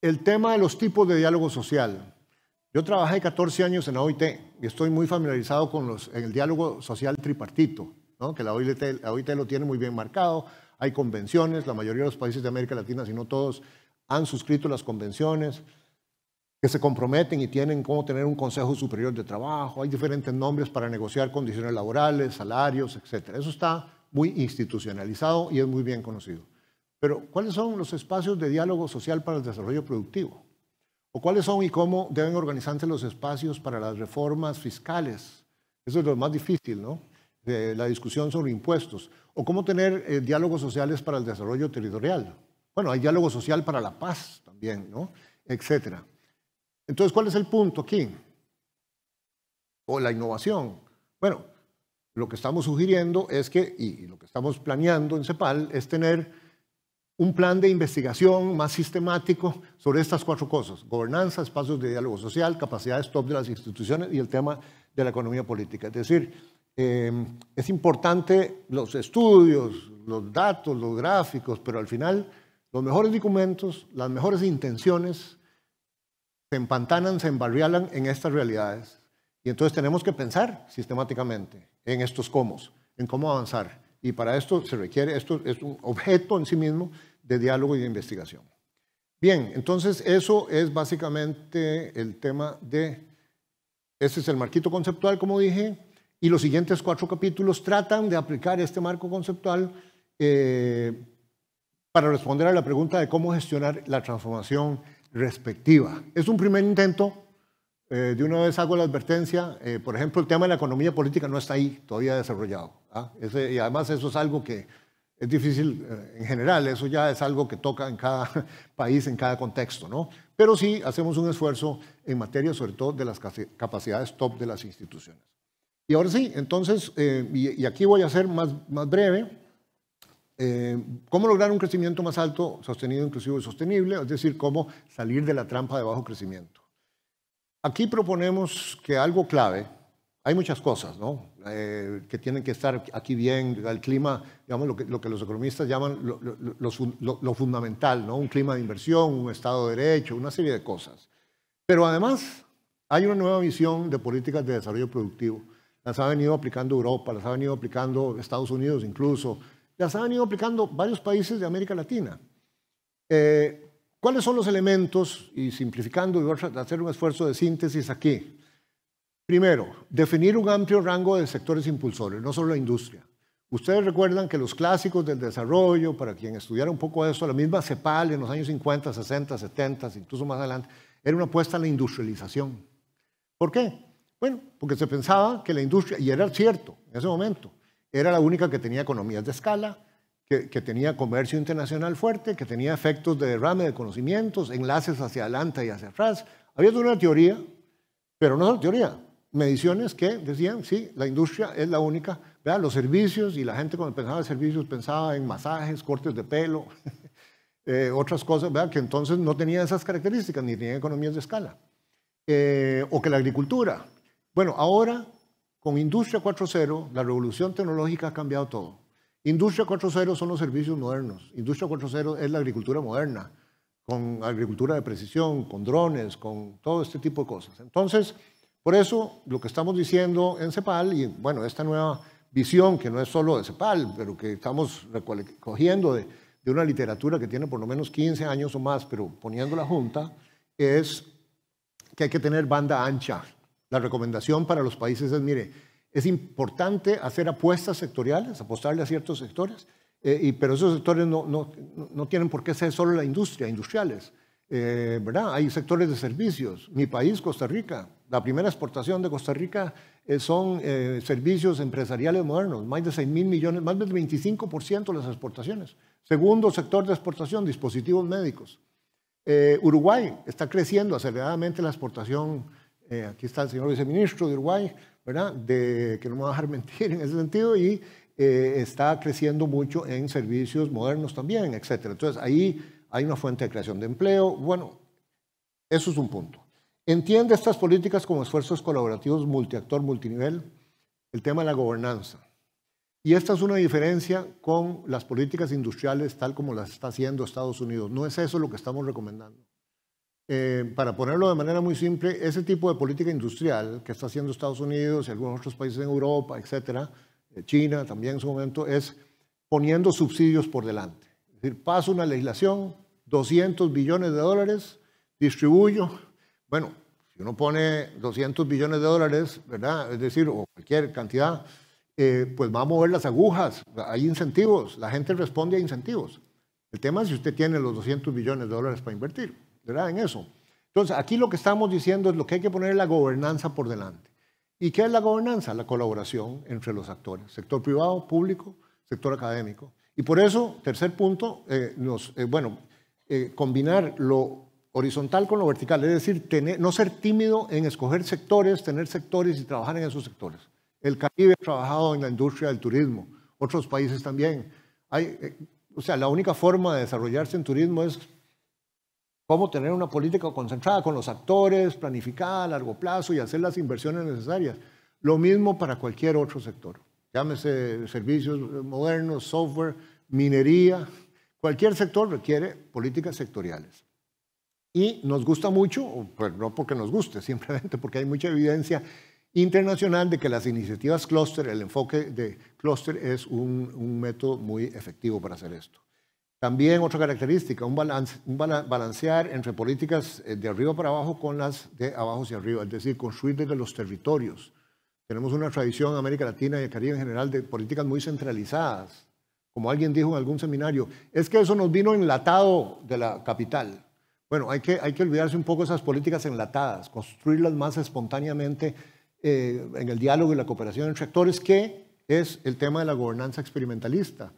el tema de los tipos de diálogo social. Yo trabajé 14 años en la OIT y estoy muy familiarizado con los, en el diálogo social tripartito, que la la OIT lo tiene muy bien marcado. Hay convenciones, la mayoría de los países de América Latina, si no todos, han suscrito las convenciones que se comprometen y tienen cómo tener un Consejo Superior de Trabajo, hay diferentes nombres para negociar condiciones laborales, salarios, etc. Eso está muy institucionalizado y es muy bien conocido. Pero, ¿cuáles son los espacios de diálogo social para el desarrollo productivo? ¿O cuáles son y cómo deben organizarse los espacios para las reformas fiscales? Eso es lo más difícil, ¿no? De la discusión sobre impuestos. ¿O cómo tener eh, diálogos sociales para el desarrollo territorial? Bueno, hay diálogo social para la paz también, ¿no? Etcétera. Entonces, ¿cuál es el punto aquí? O la innovación. Bueno, lo que estamos sugiriendo es que, y lo que estamos planeando en CEPAL, es tener un plan de investigación más sistemático sobre estas cuatro cosas, gobernanza, espacios de diálogo social, capacidades top de las instituciones y el tema de la economía política. Es decir, em, es importante los estudios, los datos, los gráficos, pero al final los mejores documentos, las mejores intenciones se empantanan, se embarrialan en estas realidades. Y entonces tenemos que pensar sistemáticamente en estos cómo, en cómo avanzar. Y para esto se requiere, esto es un objeto en sí mismo de diálogo y de investigación. Bien, entonces eso es básicamente el tema de, ese es el marquito conceptual, como dije, y los siguientes cuatro capítulos tratan de aplicar este marco conceptual eh, para responder a la pregunta de cómo gestionar la transformación respectiva. Es un primer intento. Eh, de una vez hago la advertencia. Eh, por ejemplo, el tema de la economía política no está ahí todavía desarrollado. ¿ah? y además eso es algo que es difícil eh, en general. Eso ya es algo que toca en cada país, en cada contexto. ¿no? Pero sí hacemos un esfuerzo en materia, sobre todo, de las capacidades top de las instituciones. Y ahora sí, entonces, y, aquí voy a ser más, más breve eh, cómo lograr un crecimiento más alto, sostenido, inclusivo y sostenible, es decir, cómo salir de la trampa de bajo crecimiento. Aquí proponemos que algo clave, hay muchas cosas ¿no? Eh, que tienen que estar aquí bien, el clima, digamos, lo, que, los economistas llaman lo, lo, fundamental, ¿no? un clima de inversión, un Estado de Derecho, una serie de cosas. Pero además hay una nueva visión de políticas de desarrollo productivo. Las ha venido aplicando Europa, las ha venido aplicando Estados Unidos incluso, las han ido aplicando varios países de América Latina. Eh, ¿Cuáles son los elementos? Y simplificando, voy a hacer un esfuerzo de síntesis aquí. Primero, definir un amplio rango de sectores impulsores, no solo la industria. Ustedes recuerdan que los clásicos del desarrollo, para quien estudiara un poco eso, la misma CEPAL en los años 50, 60, 70, incluso más adelante, era una apuesta a la industrialización. ¿Por qué? Bueno, porque se pensaba que la industria, y era cierto en ese momento, era la única que tenía economías de escala, que, tenía comercio internacional fuerte, que tenía efectos de derrame de conocimientos, enlaces hacia adelante y hacia atrás. Había una teoría, pero no solo teoría, mediciones que decían, sí, la industria es la única, ¿verdad? los servicios, y la gente cuando pensaba en servicios pensaba en masajes, cortes de pelo, eh, otras cosas, que entonces no tenía esas características, ni tenía economías de escala. Eh, o que la agricultura. Bueno, ahora con Industria 4.0, la revolución tecnológica ha cambiado todo. Industria 4.0 son los servicios modernos. Industria 4.0 es la agricultura moderna, con agricultura de precisión, con drones, con todo este tipo de cosas. Entonces, por eso lo que estamos diciendo en CEPAL, y bueno, esta nueva visión que no es solo de CEPAL, pero que estamos recogiendo de, una literatura que tiene por lo menos 15 años o más, pero poniéndola junta, es que hay que tener banda ancha la recomendación para los países es, mire, es importante hacer apuestas sectoriales, apostarle a ciertos sectores, eh, y, pero esos sectores no, no, tienen por qué ser solo la industria, industriales. Eh, ¿verdad? Hay sectores de servicios. Mi país, Costa Rica, la primera exportación de Costa Rica eh, son servicios empresariales modernos, más de 6 mil millones, más del 25% de las exportaciones. Segundo sector de exportación, dispositivos médicos. Uruguay está creciendo aceleradamente la exportación eh, aquí está el señor viceministro de Uruguay, ¿verdad? De, que no me va a dejar mentir en ese sentido, y eh, está creciendo mucho en servicios modernos también, etc. Entonces, ahí hay una fuente de creación de empleo. Bueno, eso es un punto. Entiende estas políticas como esfuerzos colaborativos multiactor, multinivel, el tema de la gobernanza. Y esta es una diferencia con las políticas industriales tal como las está haciendo Estados Unidos. No es eso lo que estamos recomendando. Eh, para ponerlo de manera muy simple, ese tipo de política industrial que está haciendo Estados Unidos y algunos otros países en Europa, etcétera, eh, China también en su momento, es poniendo subsidios por delante. Es decir, paso una legislación, 200 billones de dólares, distribuyo. Bueno, si uno pone 200 billones de dólares, ¿verdad? Es decir, o cualquier cantidad, eh, pues va a mover las agujas. Hay incentivos, la gente responde a incentivos. El tema es si usted tiene los 200 billones de dólares para invertir. ¿verdad? En eso. Entonces, aquí lo que estamos diciendo es lo que hay que poner la gobernanza por delante. ¿Y qué es la gobernanza? La colaboración entre los actores, sector privado, público, sector académico. Y por eso, tercer punto, eh, nos, eh, bueno, eh, combinar lo horizontal con lo vertical, es decir, tener, no ser tímido en escoger sectores, tener sectores y trabajar en esos sectores. El Caribe ha trabajado en la industria del turismo, otros países también. Hay, o sea, la única forma de desarrollarse en turismo es cómo tener una política concentrada con los actores, planificada a largo plazo y hacer las inversiones necesarias. Lo mismo para cualquier otro sector, llámese servicios modernos, software, minería, cualquier sector requiere políticas sectoriales. Y nos gusta mucho, pues, no porque nos guste, simplemente porque hay mucha evidencia internacional de que las iniciativas clúster, el enfoque de clúster es un método muy efectivo para hacer esto. También otra característica, un, balancear entre políticas eh, de arriba para abajo con las de abajo hacia arriba, es decir, construir desde los territorios. Tenemos una tradición en América Latina y el Caribe en general de políticas muy centralizadas. Como alguien dijo en algún seminario, es que eso nos vino enlatado de la capital. Bueno, hay que, hay que olvidarse un poco esas políticas enlatadas, construirlas más espontáneamente eh, en el diálogo y la cooperación entre actores, que es el tema de la gobernanza experimentalista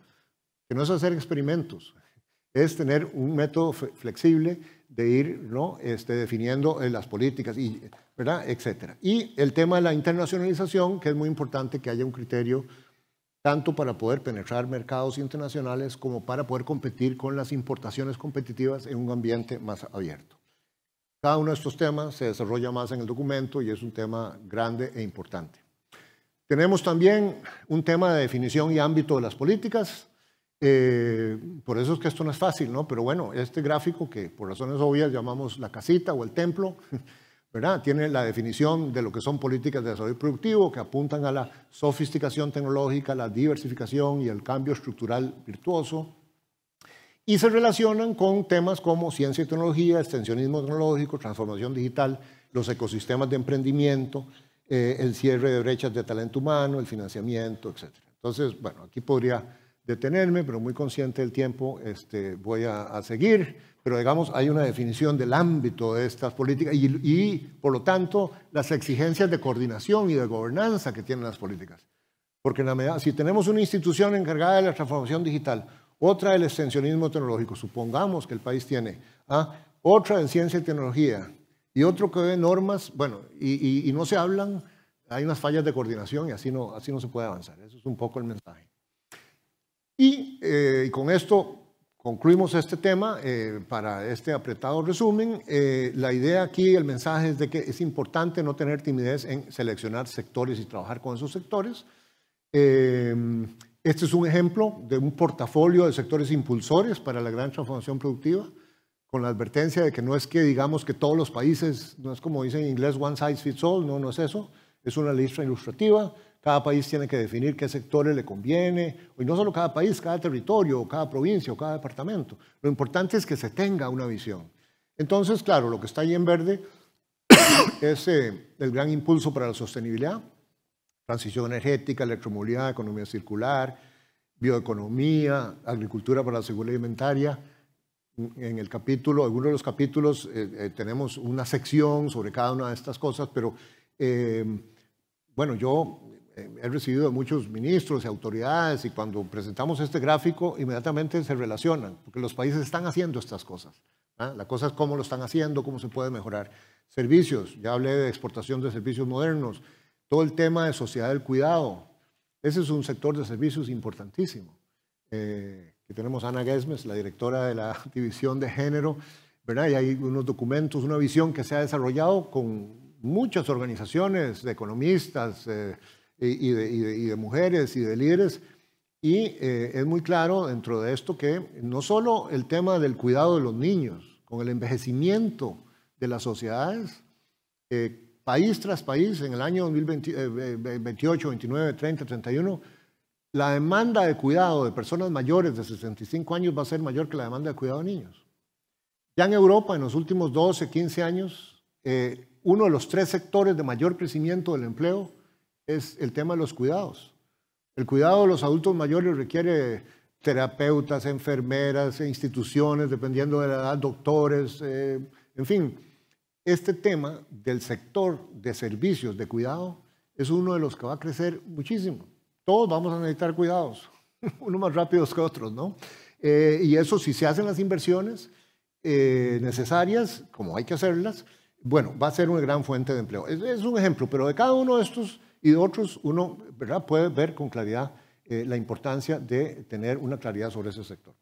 que no es hacer experimentos, es tener un método flexible de ir ¿no? este, definiendo eh, las políticas, y, ¿verdad? etc. Y el tema de la internacionalización, que es muy importante que haya un criterio tanto para poder penetrar mercados internacionales como para poder competir con las importaciones competitivas en un ambiente más abierto. Cada uno de estos temas se desarrolla más en el documento y es un tema grande e importante. Tenemos también un tema de definición y ámbito de las políticas, eh, por eso es que esto no es fácil, ¿no? Pero bueno, este gráfico que por razones obvias llamamos la casita o el templo, ¿verdad? Tiene la definición de lo que son políticas de desarrollo productivo que apuntan a la sofisticación tecnológica, la diversificación y el cambio estructural virtuoso. Y se relacionan con temas como ciencia y tecnología, extensionismo tecnológico, transformación digital, los ecosistemas de emprendimiento, eh, el cierre de brechas de talento humano, el financiamiento, etc. Entonces, bueno, aquí podría detenerme, pero muy consciente del tiempo este, voy a, seguir. Pero digamos, hay una definición del ámbito de estas políticas y, por lo tanto, las exigencias de coordinación y de gobernanza que tienen las políticas. Porque en la medida, si tenemos una institución encargada de la transformación digital, otra del extensionismo tecnológico, supongamos que el país tiene, ¿ah? otra en ciencia y tecnología, y otro que ve normas, bueno, y, y no se hablan, hay unas fallas de coordinación y así no, así no se puede avanzar. Eso es un poco el mensaje. Eh, y, con esto concluimos este tema eh, para este apretado resumen. Eh, la idea aquí, el mensaje es de que es importante no tener timidez en seleccionar sectores y trabajar con esos sectores. este es un ejemplo de un portafolio de sectores impulsores para la gran transformación productiva con la advertencia de que no es que digamos que todos los países, no es como dicen en inglés one size fits all, no, no es eso, es una lista ilustrativa, cada país tiene que definir qué sectores le conviene, y no solo cada país, cada territorio, cada provincia o cada departamento. Lo importante es que se tenga una visión. Entonces, claro, lo que está ahí en verde es eh, el gran impulso para la sostenibilidad, transición energética, electromovilidad, economía circular, bioeconomía, agricultura para la seguridad alimentaria. En el capítulo, uno de los capítulos, eh, eh, tenemos una sección sobre cada una de estas cosas, pero bueno, yo eh, he recibido de muchos ministros y autoridades y cuando presentamos este gráfico inmediatamente se relacionan, porque los países están haciendo estas cosas. ¿ah? La cosa es cómo lo están haciendo, cómo se puede mejorar. Servicios, ya hablé de exportación de servicios modernos, todo el tema de sociedad del cuidado. Ese es un sector de servicios importantísimo. Eh, que tenemos a Ana Gesmes, la directora de la división de género, ¿verdad? y hay unos documentos, una visión que se ha desarrollado con muchas organizaciones de economistas, eh, y de, mujeres y de líderes. Y eh, es muy claro dentro de esto que no solo el tema del cuidado de los niños, con el envejecimiento de las sociedades, eh, país tras país, en el año 2028, 29, 30, 31, la demanda de cuidado de personas mayores de 65 años va a ser mayor que la demanda de cuidado de niños. Ya en Europa, en los últimos 12, 15 años, eh, uno de los tres sectores de mayor crecimiento del empleo es el tema de los cuidados. El cuidado de los adultos mayores requiere terapeutas, enfermeras, e instituciones, dependiendo de la edad, doctores, eh, en fin. Este tema del sector de servicios de cuidado es uno de los que va a crecer muchísimo. Todos vamos a necesitar cuidados, uno más rápidos que otros, ¿no? Eh, y eso si se hacen las inversiones eh, necesarias, como hay que hacerlas, bueno, va a ser una gran fuente de empleo. es un ejemplo, pero de cada uno de estos y de otros uno puede ver con claridad eh, la importancia de tener una claridad sobre ese sector.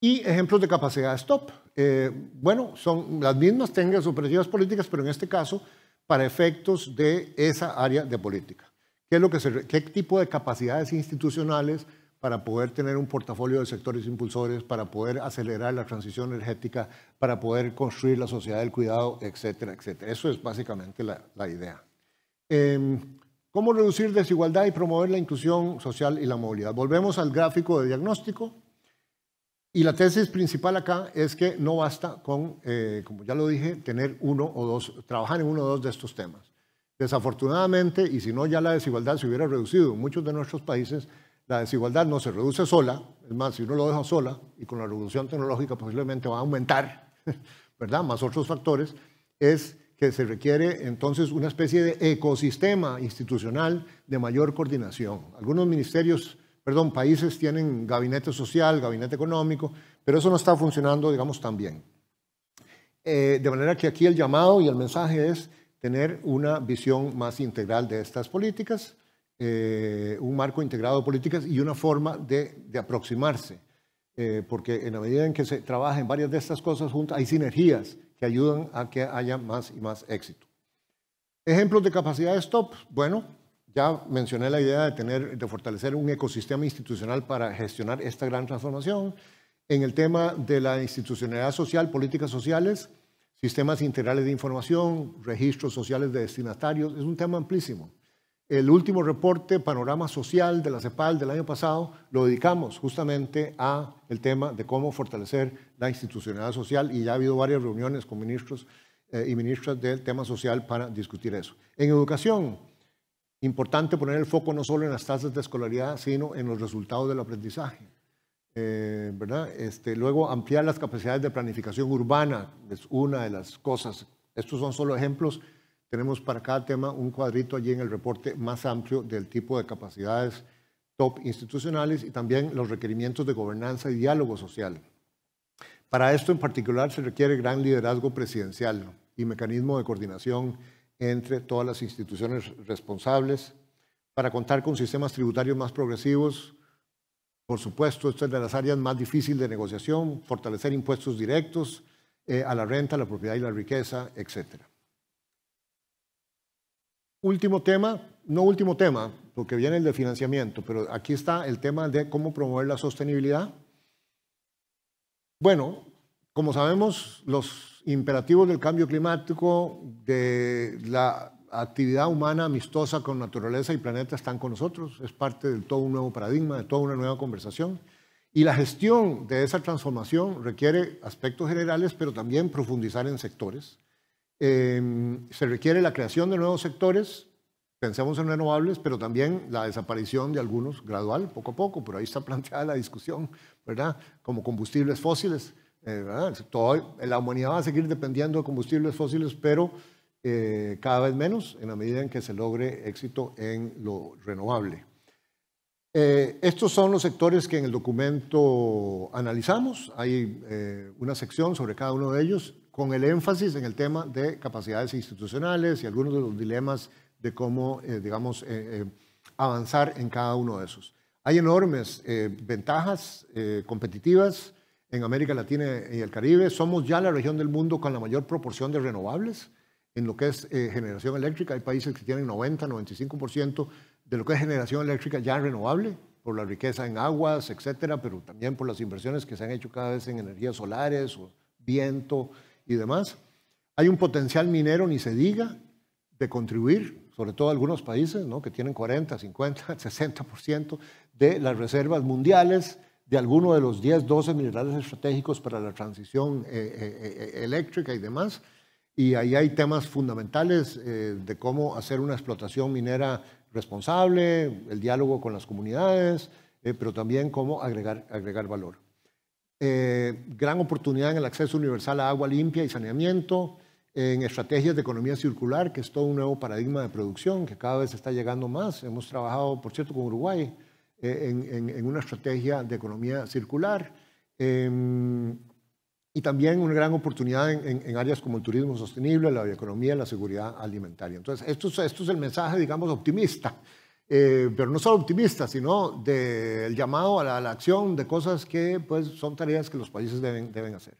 Y ejemplos de capacidad stop. Eh, bueno, son las mismas técnicas operativas políticas, pero en este caso para efectos de esa área de política. ¿Qué, es lo que qué tipo de capacidades institucionales para poder tener un portafolio de sectores impulsores, para poder acelerar la transición energética, para poder construir la sociedad del cuidado, etcétera, etcétera? Eso es básicamente la idea. Em, ¿Cómo reducir desigualdad y promover la inclusión social y la movilidad? Volvemos al gráfico de diagnóstico. Y la tesis principal acá es que no basta con, eh, como ya lo dije, tener uno o dos, trabajar en uno o dos de estos temas. Desafortunadamente, y si no ya la desigualdad se hubiera reducido en muchos de nuestros países, la desigualdad no se reduce sola, es más, si uno lo deja sola, y con la revolución tecnológica posiblemente va a aumentar, ¿verdad? Más otros factores, es que se requiere entonces una especie de ecosistema institucional de mayor coordinación. Algunos ministerios, perdón, países tienen gabinete social, gabinete económico, pero eso no está funcionando, digamos, tan bien. Eh, de manera que aquí el llamado y el mensaje es tener una visión más integral de estas políticas, eh, un marco integrado de políticas y una forma de, aproximarse. Eh, porque en la medida en que se trabaja en varias de estas cosas juntas, hay sinergias que ayudan a que haya más y más éxito. Ejemplos de capacidad de stop Bueno, ya mencioné la idea de, tener, de fortalecer un ecosistema institucional para gestionar esta gran transformación. En el tema de la institucionalidad social, políticas sociales, sistemas integrales de información, registros sociales de destinatarios, es un tema amplísimo. El último reporte, Panorama Social de la CEPAL del año pasado, lo dedicamos justamente a el tema de cómo fortalecer la institucionalidad social y ya ha habido varias reuniones con ministros eh, y ministras del tema social para discutir eso. En educación, importante poner el foco no solo en las tasas de escolaridad, sino en los resultados del aprendizaje. Eh, ¿verdad? Este, luego, ampliar las capacidades de planificación urbana es una de las cosas. Estos son solo ejemplos tenemos para cada tema un cuadrito allí en el reporte más amplio del tipo de capacidades top institucionales y también los requerimientos de gobernanza y diálogo social. Para esto en particular se requiere gran liderazgo presidencial y mecanismo de coordinación entre todas las instituciones responsables, para contar con sistemas tributarios más progresivos. Por supuesto, esto es de las áreas más difíciles de negociación, fortalecer impuestos directos eh, a la renta, la propiedad y la riqueza, etcétera. Último tema, no último tema, porque viene el de financiamiento, pero aquí está el tema de cómo promover la sostenibilidad. Bueno, como sabemos, los imperativos del cambio climático, de la actividad humana amistosa con naturaleza y planeta están con nosotros, es parte de todo un nuevo paradigma, de toda una nueva conversación. Y la gestión de esa transformación requiere aspectos generales, pero también profundizar en sectores. Em, se requiere la creación de nuevos sectores, pensemos en renovables, pero también la desaparición de algunos gradual, poco a poco, pero ahí está planteada la discusión, ¿verdad? Como combustibles fósiles, eh, ¿verdad? la humanidad va a seguir dependiendo de combustibles fósiles, pero eh, cada vez menos en la medida en que se logre éxito en lo renovable. Eh, estos son los sectores que en el documento analizamos. Hay una sección sobre cada uno de ellos con el énfasis en el tema de capacidades institucionales y algunos de los dilemas de cómo, eh, digamos, eh, eh, avanzar en cada uno de esos. Hay enormes ventajas competitivas en América Latina y el Caribe. Somos ya la región del mundo con la mayor proporción de renovables en lo que es generación eléctrica. Hay países que tienen 90, 95% de lo que es generación eléctrica ya renovable por la riqueza en aguas, etcétera, pero también por las inversiones que se han hecho cada vez en energías solares o viento, y demás. Hay un potencial minero, ni se diga, de contribuir, sobre todo algunos países ¿no? que tienen 40, 50, 60% de las reservas mundiales de alguno de los 10, 12 minerales estratégicos para la transición eh, eh, eh, eléctrica y demás. Y ahí hay temas fundamentales de cómo hacer una explotación minera responsable, el diálogo con las comunidades, pero también cómo agregar, agregar valor. Eh, gran oportunidad en el acceso universal a agua limpia y saneamiento, en estrategias de economía circular, que es todo un nuevo paradigma de producción que cada vez está llegando más. Hemos trabajado, por cierto, con Uruguay eh, en, una estrategia de economía circular. Em, y también una gran oportunidad en, áreas como el turismo sostenible, la bioeconomía, la seguridad alimentaria. Entonces, esto es el mensaje, digamos, optimista eh, pero no solo optimistas, sino del llamado a la, acción de cosas que pues, son tareas que los países deben, deben hacer.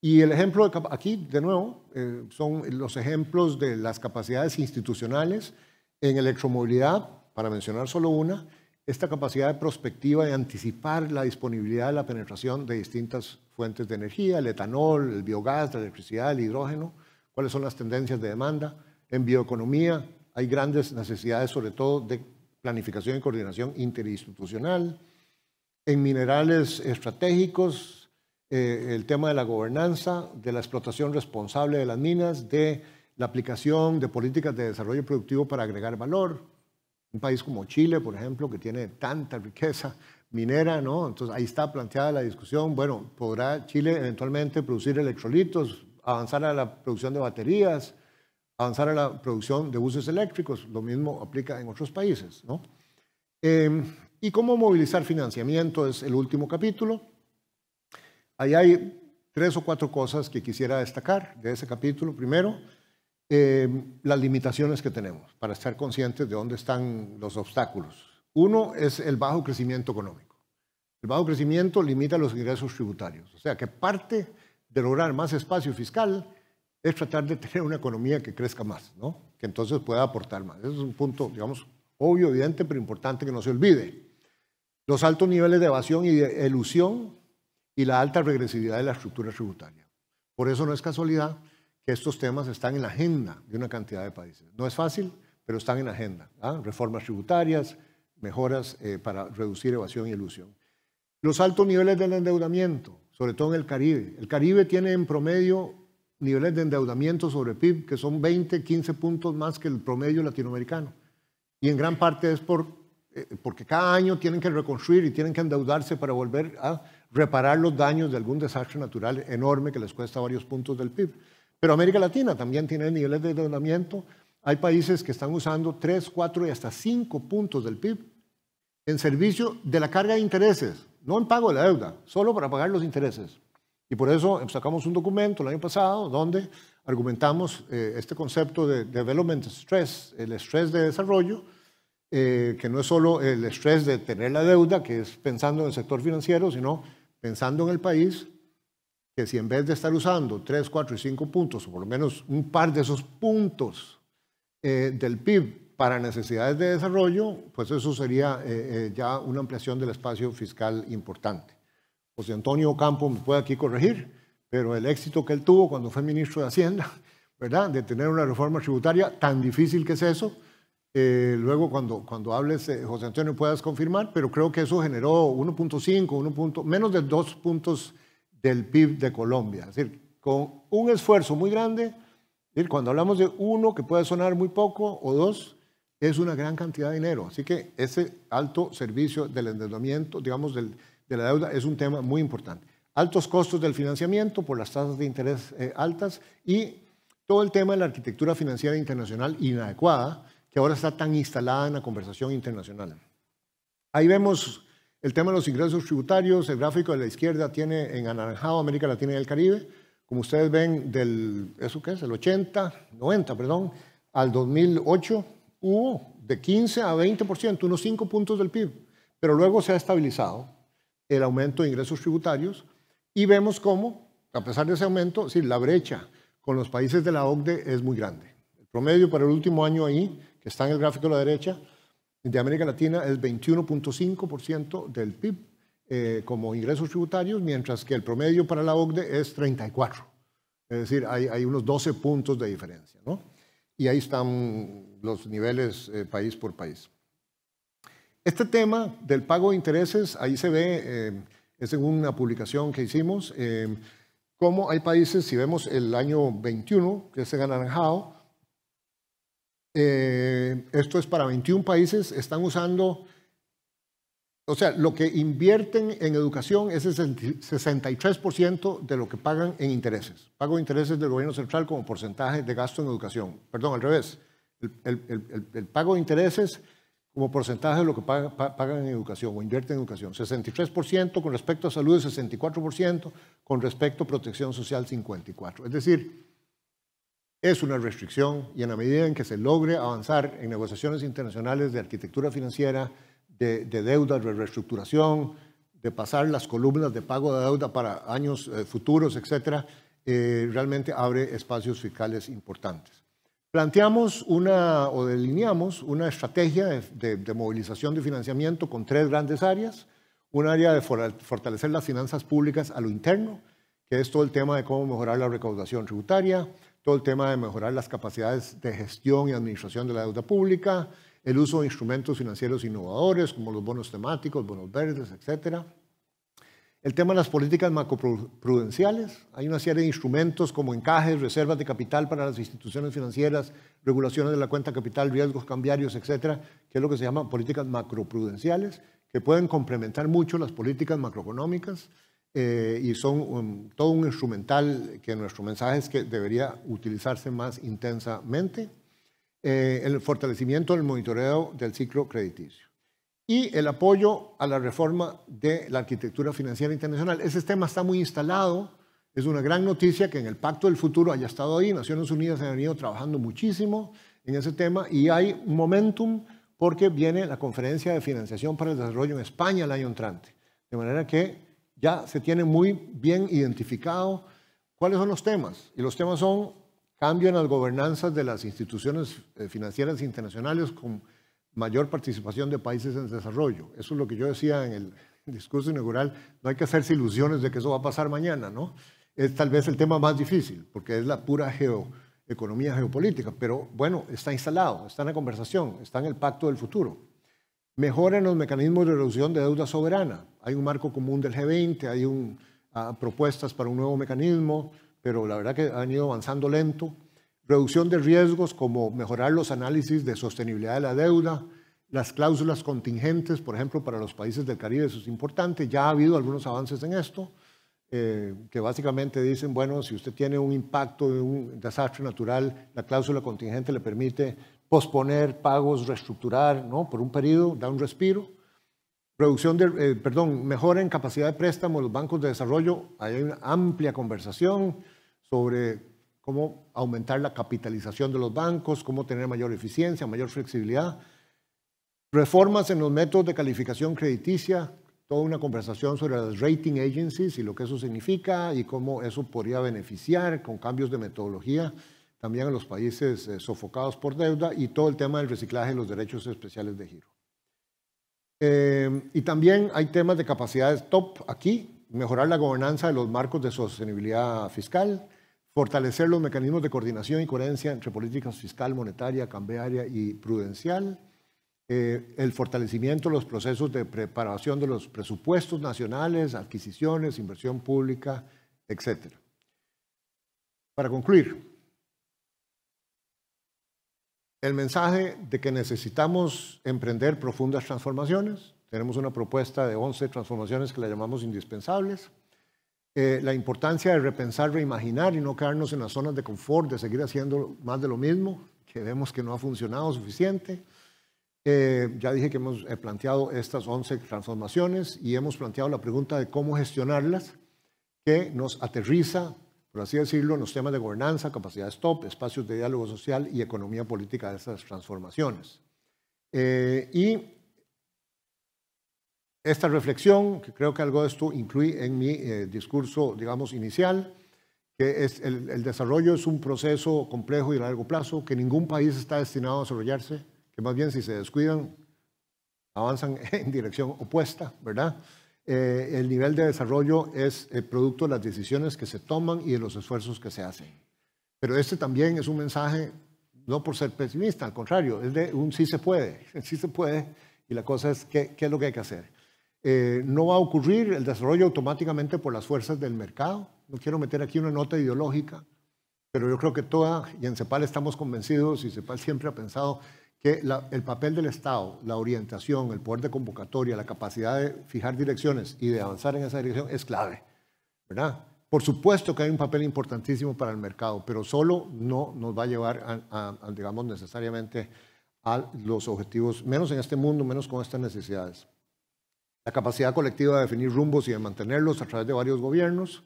Y el ejemplo aquí, de nuevo, eh, son los ejemplos de las capacidades institucionales en electromovilidad, para mencionar solo una, esta capacidad de prospectiva de anticipar la disponibilidad de la penetración de distintas fuentes de energía, el etanol, el biogás, la electricidad, el hidrógeno, cuáles son las tendencias de demanda. En bioeconomía hay grandes necesidades, sobre todo de planificación y coordinación interinstitucional. En minerales estratégicos, eh, el tema de la gobernanza, de la explotación responsable de las minas, de la aplicación de políticas de desarrollo productivo para agregar valor. Un país como Chile, por ejemplo, que tiene tanta riqueza minera, ¿no? Entonces ahí está planteada la discusión. Bueno, ¿podrá Chile eventualmente producir electrolitos, avanzar a la producción de baterías? avanzar a la producción de buses eléctricos. Lo mismo aplica en otros países. ¿no? Em, y cómo movilizar financiamiento es el último capítulo. Ahí hay tres o cuatro cosas que quisiera destacar de ese capítulo. Primero, em, las limitaciones que tenemos para estar conscientes de dónde están los obstáculos. Uno es el bajo crecimiento económico. El bajo crecimiento limita los ingresos tributarios. O sea que parte de lograr más espacio fiscal es tratar de tener una economía que crezca más, ¿no? que entonces pueda aportar más. Ese es un punto, digamos, obvio, evidente, pero importante que no se olvide. Los altos niveles de evasión y de elusión y la alta regresividad de la estructura tributaria. Por eso no es casualidad que estos temas están en la agenda de una cantidad de países. No es fácil, pero están en la agenda. ¿ah? Reformas tributarias, mejoras eh, para reducir evasión y elusión. Los altos niveles del endeudamiento, sobre todo en el Caribe. El Caribe tiene en promedio niveles de endeudamiento sobre PIB que son 20, 15 puntos más que el promedio latinoamericano. Y en gran parte es por, eh, porque cada año tienen que reconstruir y tienen que endeudarse para volver a reparar los daños de algún desastre natural enorme que les cuesta varios puntos del PIB. Pero América Latina también tiene niveles de endeudamiento. Hay países que están usando 3, 4 y hasta 5 puntos del PIB en servicio de la carga de intereses, no en pago de la deuda, solo para pagar los intereses. Y por eso sacamos un documento el año pasado donde argumentamos eh, este concepto de development stress, el estrés de desarrollo, eh, que no es solo el estrés de tener la deuda, que es pensando en el sector financiero, sino pensando en el país, que si en vez de estar usando tres, cuatro y cinco puntos, o por lo menos un par de esos puntos eh, del PIB para necesidades de desarrollo, pues eso sería ya una ampliación del espacio fiscal importante. José Antonio Campo me puede aquí corregir, pero el éxito que él tuvo cuando fue ministro de Hacienda, ¿verdad? De tener una reforma tributaria tan difícil que es eso. Eh, luego cuando, cuando hables, eh, José Antonio, puedas confirmar, pero creo que eso generó 1.5, menos de 2 puntos del PIB de Colombia. Es decir, con un esfuerzo muy grande, cuando hablamos de uno que puede sonar muy poco o dos, es una gran cantidad de dinero. Así que ese alto servicio del endeudamiento, digamos, del de la deuda es un tema muy importante. Altos costos del financiamiento por las tasas de interés eh, altas y todo el tema de la arquitectura financiera internacional inadecuada que ahora está tan instalada en la conversación internacional. Ahí vemos el tema de los ingresos tributarios, el gráfico de la izquierda tiene en anaranjado América Latina y el Caribe, como ustedes ven, del, ¿eso qué es? El 80, 90, perdón, al 2008 hubo de 15 a 20%, unos 5 puntos del PIB, pero luego se ha estabilizado el aumento de ingresos tributarios y vemos cómo, a pesar de ese aumento, la brecha con los países de la OCDE es muy grande. El promedio para el último año ahí, que está en el gráfico de la derecha, de América Latina es 21.5% del PIB eh, como ingresos tributarios, mientras que el promedio para la OCDE es 34. Es decir, hay, hay unos 12 puntos de diferencia. ¿no? Y ahí están los niveles eh, país por país. Este tema del pago de intereses, ahí se ve, eh, es en una publicación que hicimos, eh, cómo hay países, si vemos el año 21, que es en anaranjado, eh, esto es para 21 países, están usando, o sea, lo que invierten en educación es el 63% de lo que pagan en intereses. Pago de intereses del gobierno central como porcentaje de gasto en educación. Perdón, al revés. el pago de intereses como porcentaje de lo que pagan, en educación o invierten en educación. 63% con respecto a salud, 64% con respecto a protección social, 54%. Es decir, es una restricción y en la medida en que se logre avanzar en negociaciones internacionales de arquitectura financiera, de, deuda, de reestructuración, de pasar las columnas de pago de deuda para años eh, futuros, etc., eh, realmente abre espacios fiscales importantes. Planteamos una, o delineamos una estrategia de, movilización de financiamiento con tres grandes áreas. Un área de fortalecer las finanzas públicas a lo interno, que es todo el tema de cómo mejorar la recaudación tributaria, todo el tema de mejorar las capacidades de gestión y administración de la deuda pública, el uso de instrumentos financieros innovadores como los bonos temáticos, bonos verdes, etcétera el tema de las políticas macroprudenciales, hay una serie de instrumentos como encajes, reservas de capital para las instituciones financieras, regulaciones de la cuenta capital, riesgos cambiarios, etcétera, que es lo que se llama políticas macroprudenciales, que pueden complementar mucho las políticas macroeconómicas eh, y son um, todo un instrumental que nuestro mensaje es que debería utilizarse más intensamente. Eh, el fortalecimiento del monitoreo del ciclo crediticio y el apoyo a la reforma de la arquitectura financiera internacional. Ese tema está muy instalado, es una gran noticia que en el Pacto del Futuro haya estado ahí, Naciones Unidas ha venido trabajando muchísimo en ese tema y hay un momentum porque viene la conferencia de financiación para el desarrollo en España el año entrante. De manera que ya se tiene muy bien identificado cuáles son los temas. Y los temas son cambio en las gobernanzas de las instituciones eh, financieras internacionales con mayor participación de países en desarrollo. Eso es lo que yo decía en el discurso inaugural, no hay que hacerse ilusiones de que eso va a pasar mañana, ¿no? Es tal vez el tema más difícil, porque es la pura geo, economía geopolítica, pero bueno, está instalado, está en la conversación, está en el pacto del futuro. Mejoren los mecanismos de reducción de deuda soberana. Hay un marco común del G20, hay un, ah, propuestas para un nuevo mecanismo, pero la verdad que han ido avanzando lento reducción de riesgos como mejorar los análisis de sostenibilidad de la deuda, las cláusulas contingentes, por ejemplo, para los países del Caribe, eso es importante, ya ha habido algunos avances en esto, eh, que básicamente dicen, bueno, si usted tiene un impacto de un desastre natural, la cláusula contingente le permite posponer pagos, reestructurar, ¿no? Por un periodo, da un respiro. Reducción de, eh, perdón, mejora en capacidad de préstamo los bancos de desarrollo. Hay una amplia conversación sobre cómo aumentar la capitalización de los bancos, cómo tener mayor eficiencia, mayor flexibilidad. Reformas en los métodos de calificación crediticia, toda una conversación sobre las rating agencies y lo que eso significa y cómo eso podría beneficiar con cambios de metodología también a los países eh, sofocados por deuda y todo el tema del reciclaje de los derechos especiales de giro. Em, y también hay temas de capacidades top aquí, mejorar la gobernanza de los marcos de sostenibilidad fiscal, fortalecer los mecanismos de coordinación y coherencia entre políticas fiscal, monetaria, cambiaria y prudencial, eh, el fortalecimiento de los procesos de preparación de los presupuestos nacionales, adquisiciones, inversión pública, etc. Para concluir, el mensaje de que necesitamos emprender profundas transformaciones. Tenemos una propuesta de 11 transformaciones que la llamamos indispensables. Eh, la importancia de repensar, reimaginar y no quedarnos en las zonas de confort, de seguir haciendo más de lo mismo, que vemos que no ha funcionado suficiente. Eh, ya dije que hemos eh, planteado estas 11 transformaciones y hemos planteado la pregunta de cómo gestionarlas, que nos aterriza, por así decirlo, en los temas de gobernanza, capacidad de stop, espacios de diálogo social y economía política de esas transformaciones. y esta reflexión, que creo que algo de esto incluí en mi eh, discurso, digamos, inicial, que es el, desarrollo es un proceso complejo y a largo plazo, que ningún país está destinado a desarrollarse, que más bien si se descuidan, avanzan en dirección opuesta, ¿verdad? Eh, el nivel de desarrollo es el eh, producto de las decisiones que se toman y de los esfuerzos que se hacen. Pero este también es un mensaje, no por ser pesimista, al contrario, es de un sí se puede, sí se puede, y la cosa es qué es lo que hay que hacer. Eh, no va a ocurrir el desarrollo automáticamente por las fuerzas del mercado. No quiero meter aquí una nota ideológica, pero yo creo que toda, y en CEPAL estamos convencidos, y CEPAL siempre ha pensado que el papel del Estado, la orientación, el poder de convocatoria, la capacidad de fijar direcciones y de avanzar en esa dirección es clave, ¿verdad? Por supuesto que hay un papel importantísimo para el mercado, pero solo no nos va a llevar, digamos, necesariamente a los objetivos, menos en este mundo, menos con estas necesidades la capacidad colectiva de definir rumbos y de mantenerlos a través de varios gobiernos.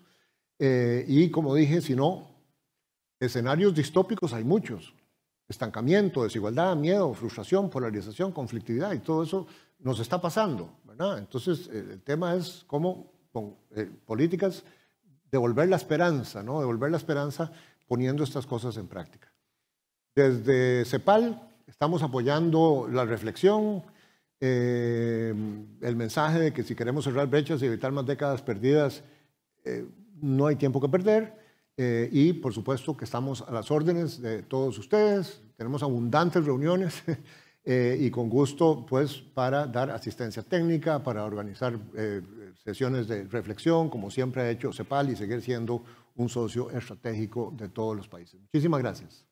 Eh, y como dije, si no, escenarios distópicos hay muchos. Estancamiento, desigualdad, miedo, frustración, polarización, conflictividad y todo eso nos está pasando. Entonces, el tema es cómo con eh, políticas devolver la esperanza, ¿no? devolver la esperanza poniendo estas cosas en práctica. Desde CEPAL estamos apoyando la reflexión, eh, el mensaje de que si queremos cerrar brechas y evitar más décadas perdidas, eh, no hay tiempo que perder. Eh, y por supuesto que estamos a las órdenes de todos ustedes, tenemos abundantes reuniones y con gusto pues para dar asistencia técnica, para organizar sesiones de reflexión, como siempre ha hecho CEPAL y seguir siendo un socio estratégico de todos los países. Muchísimas gracias.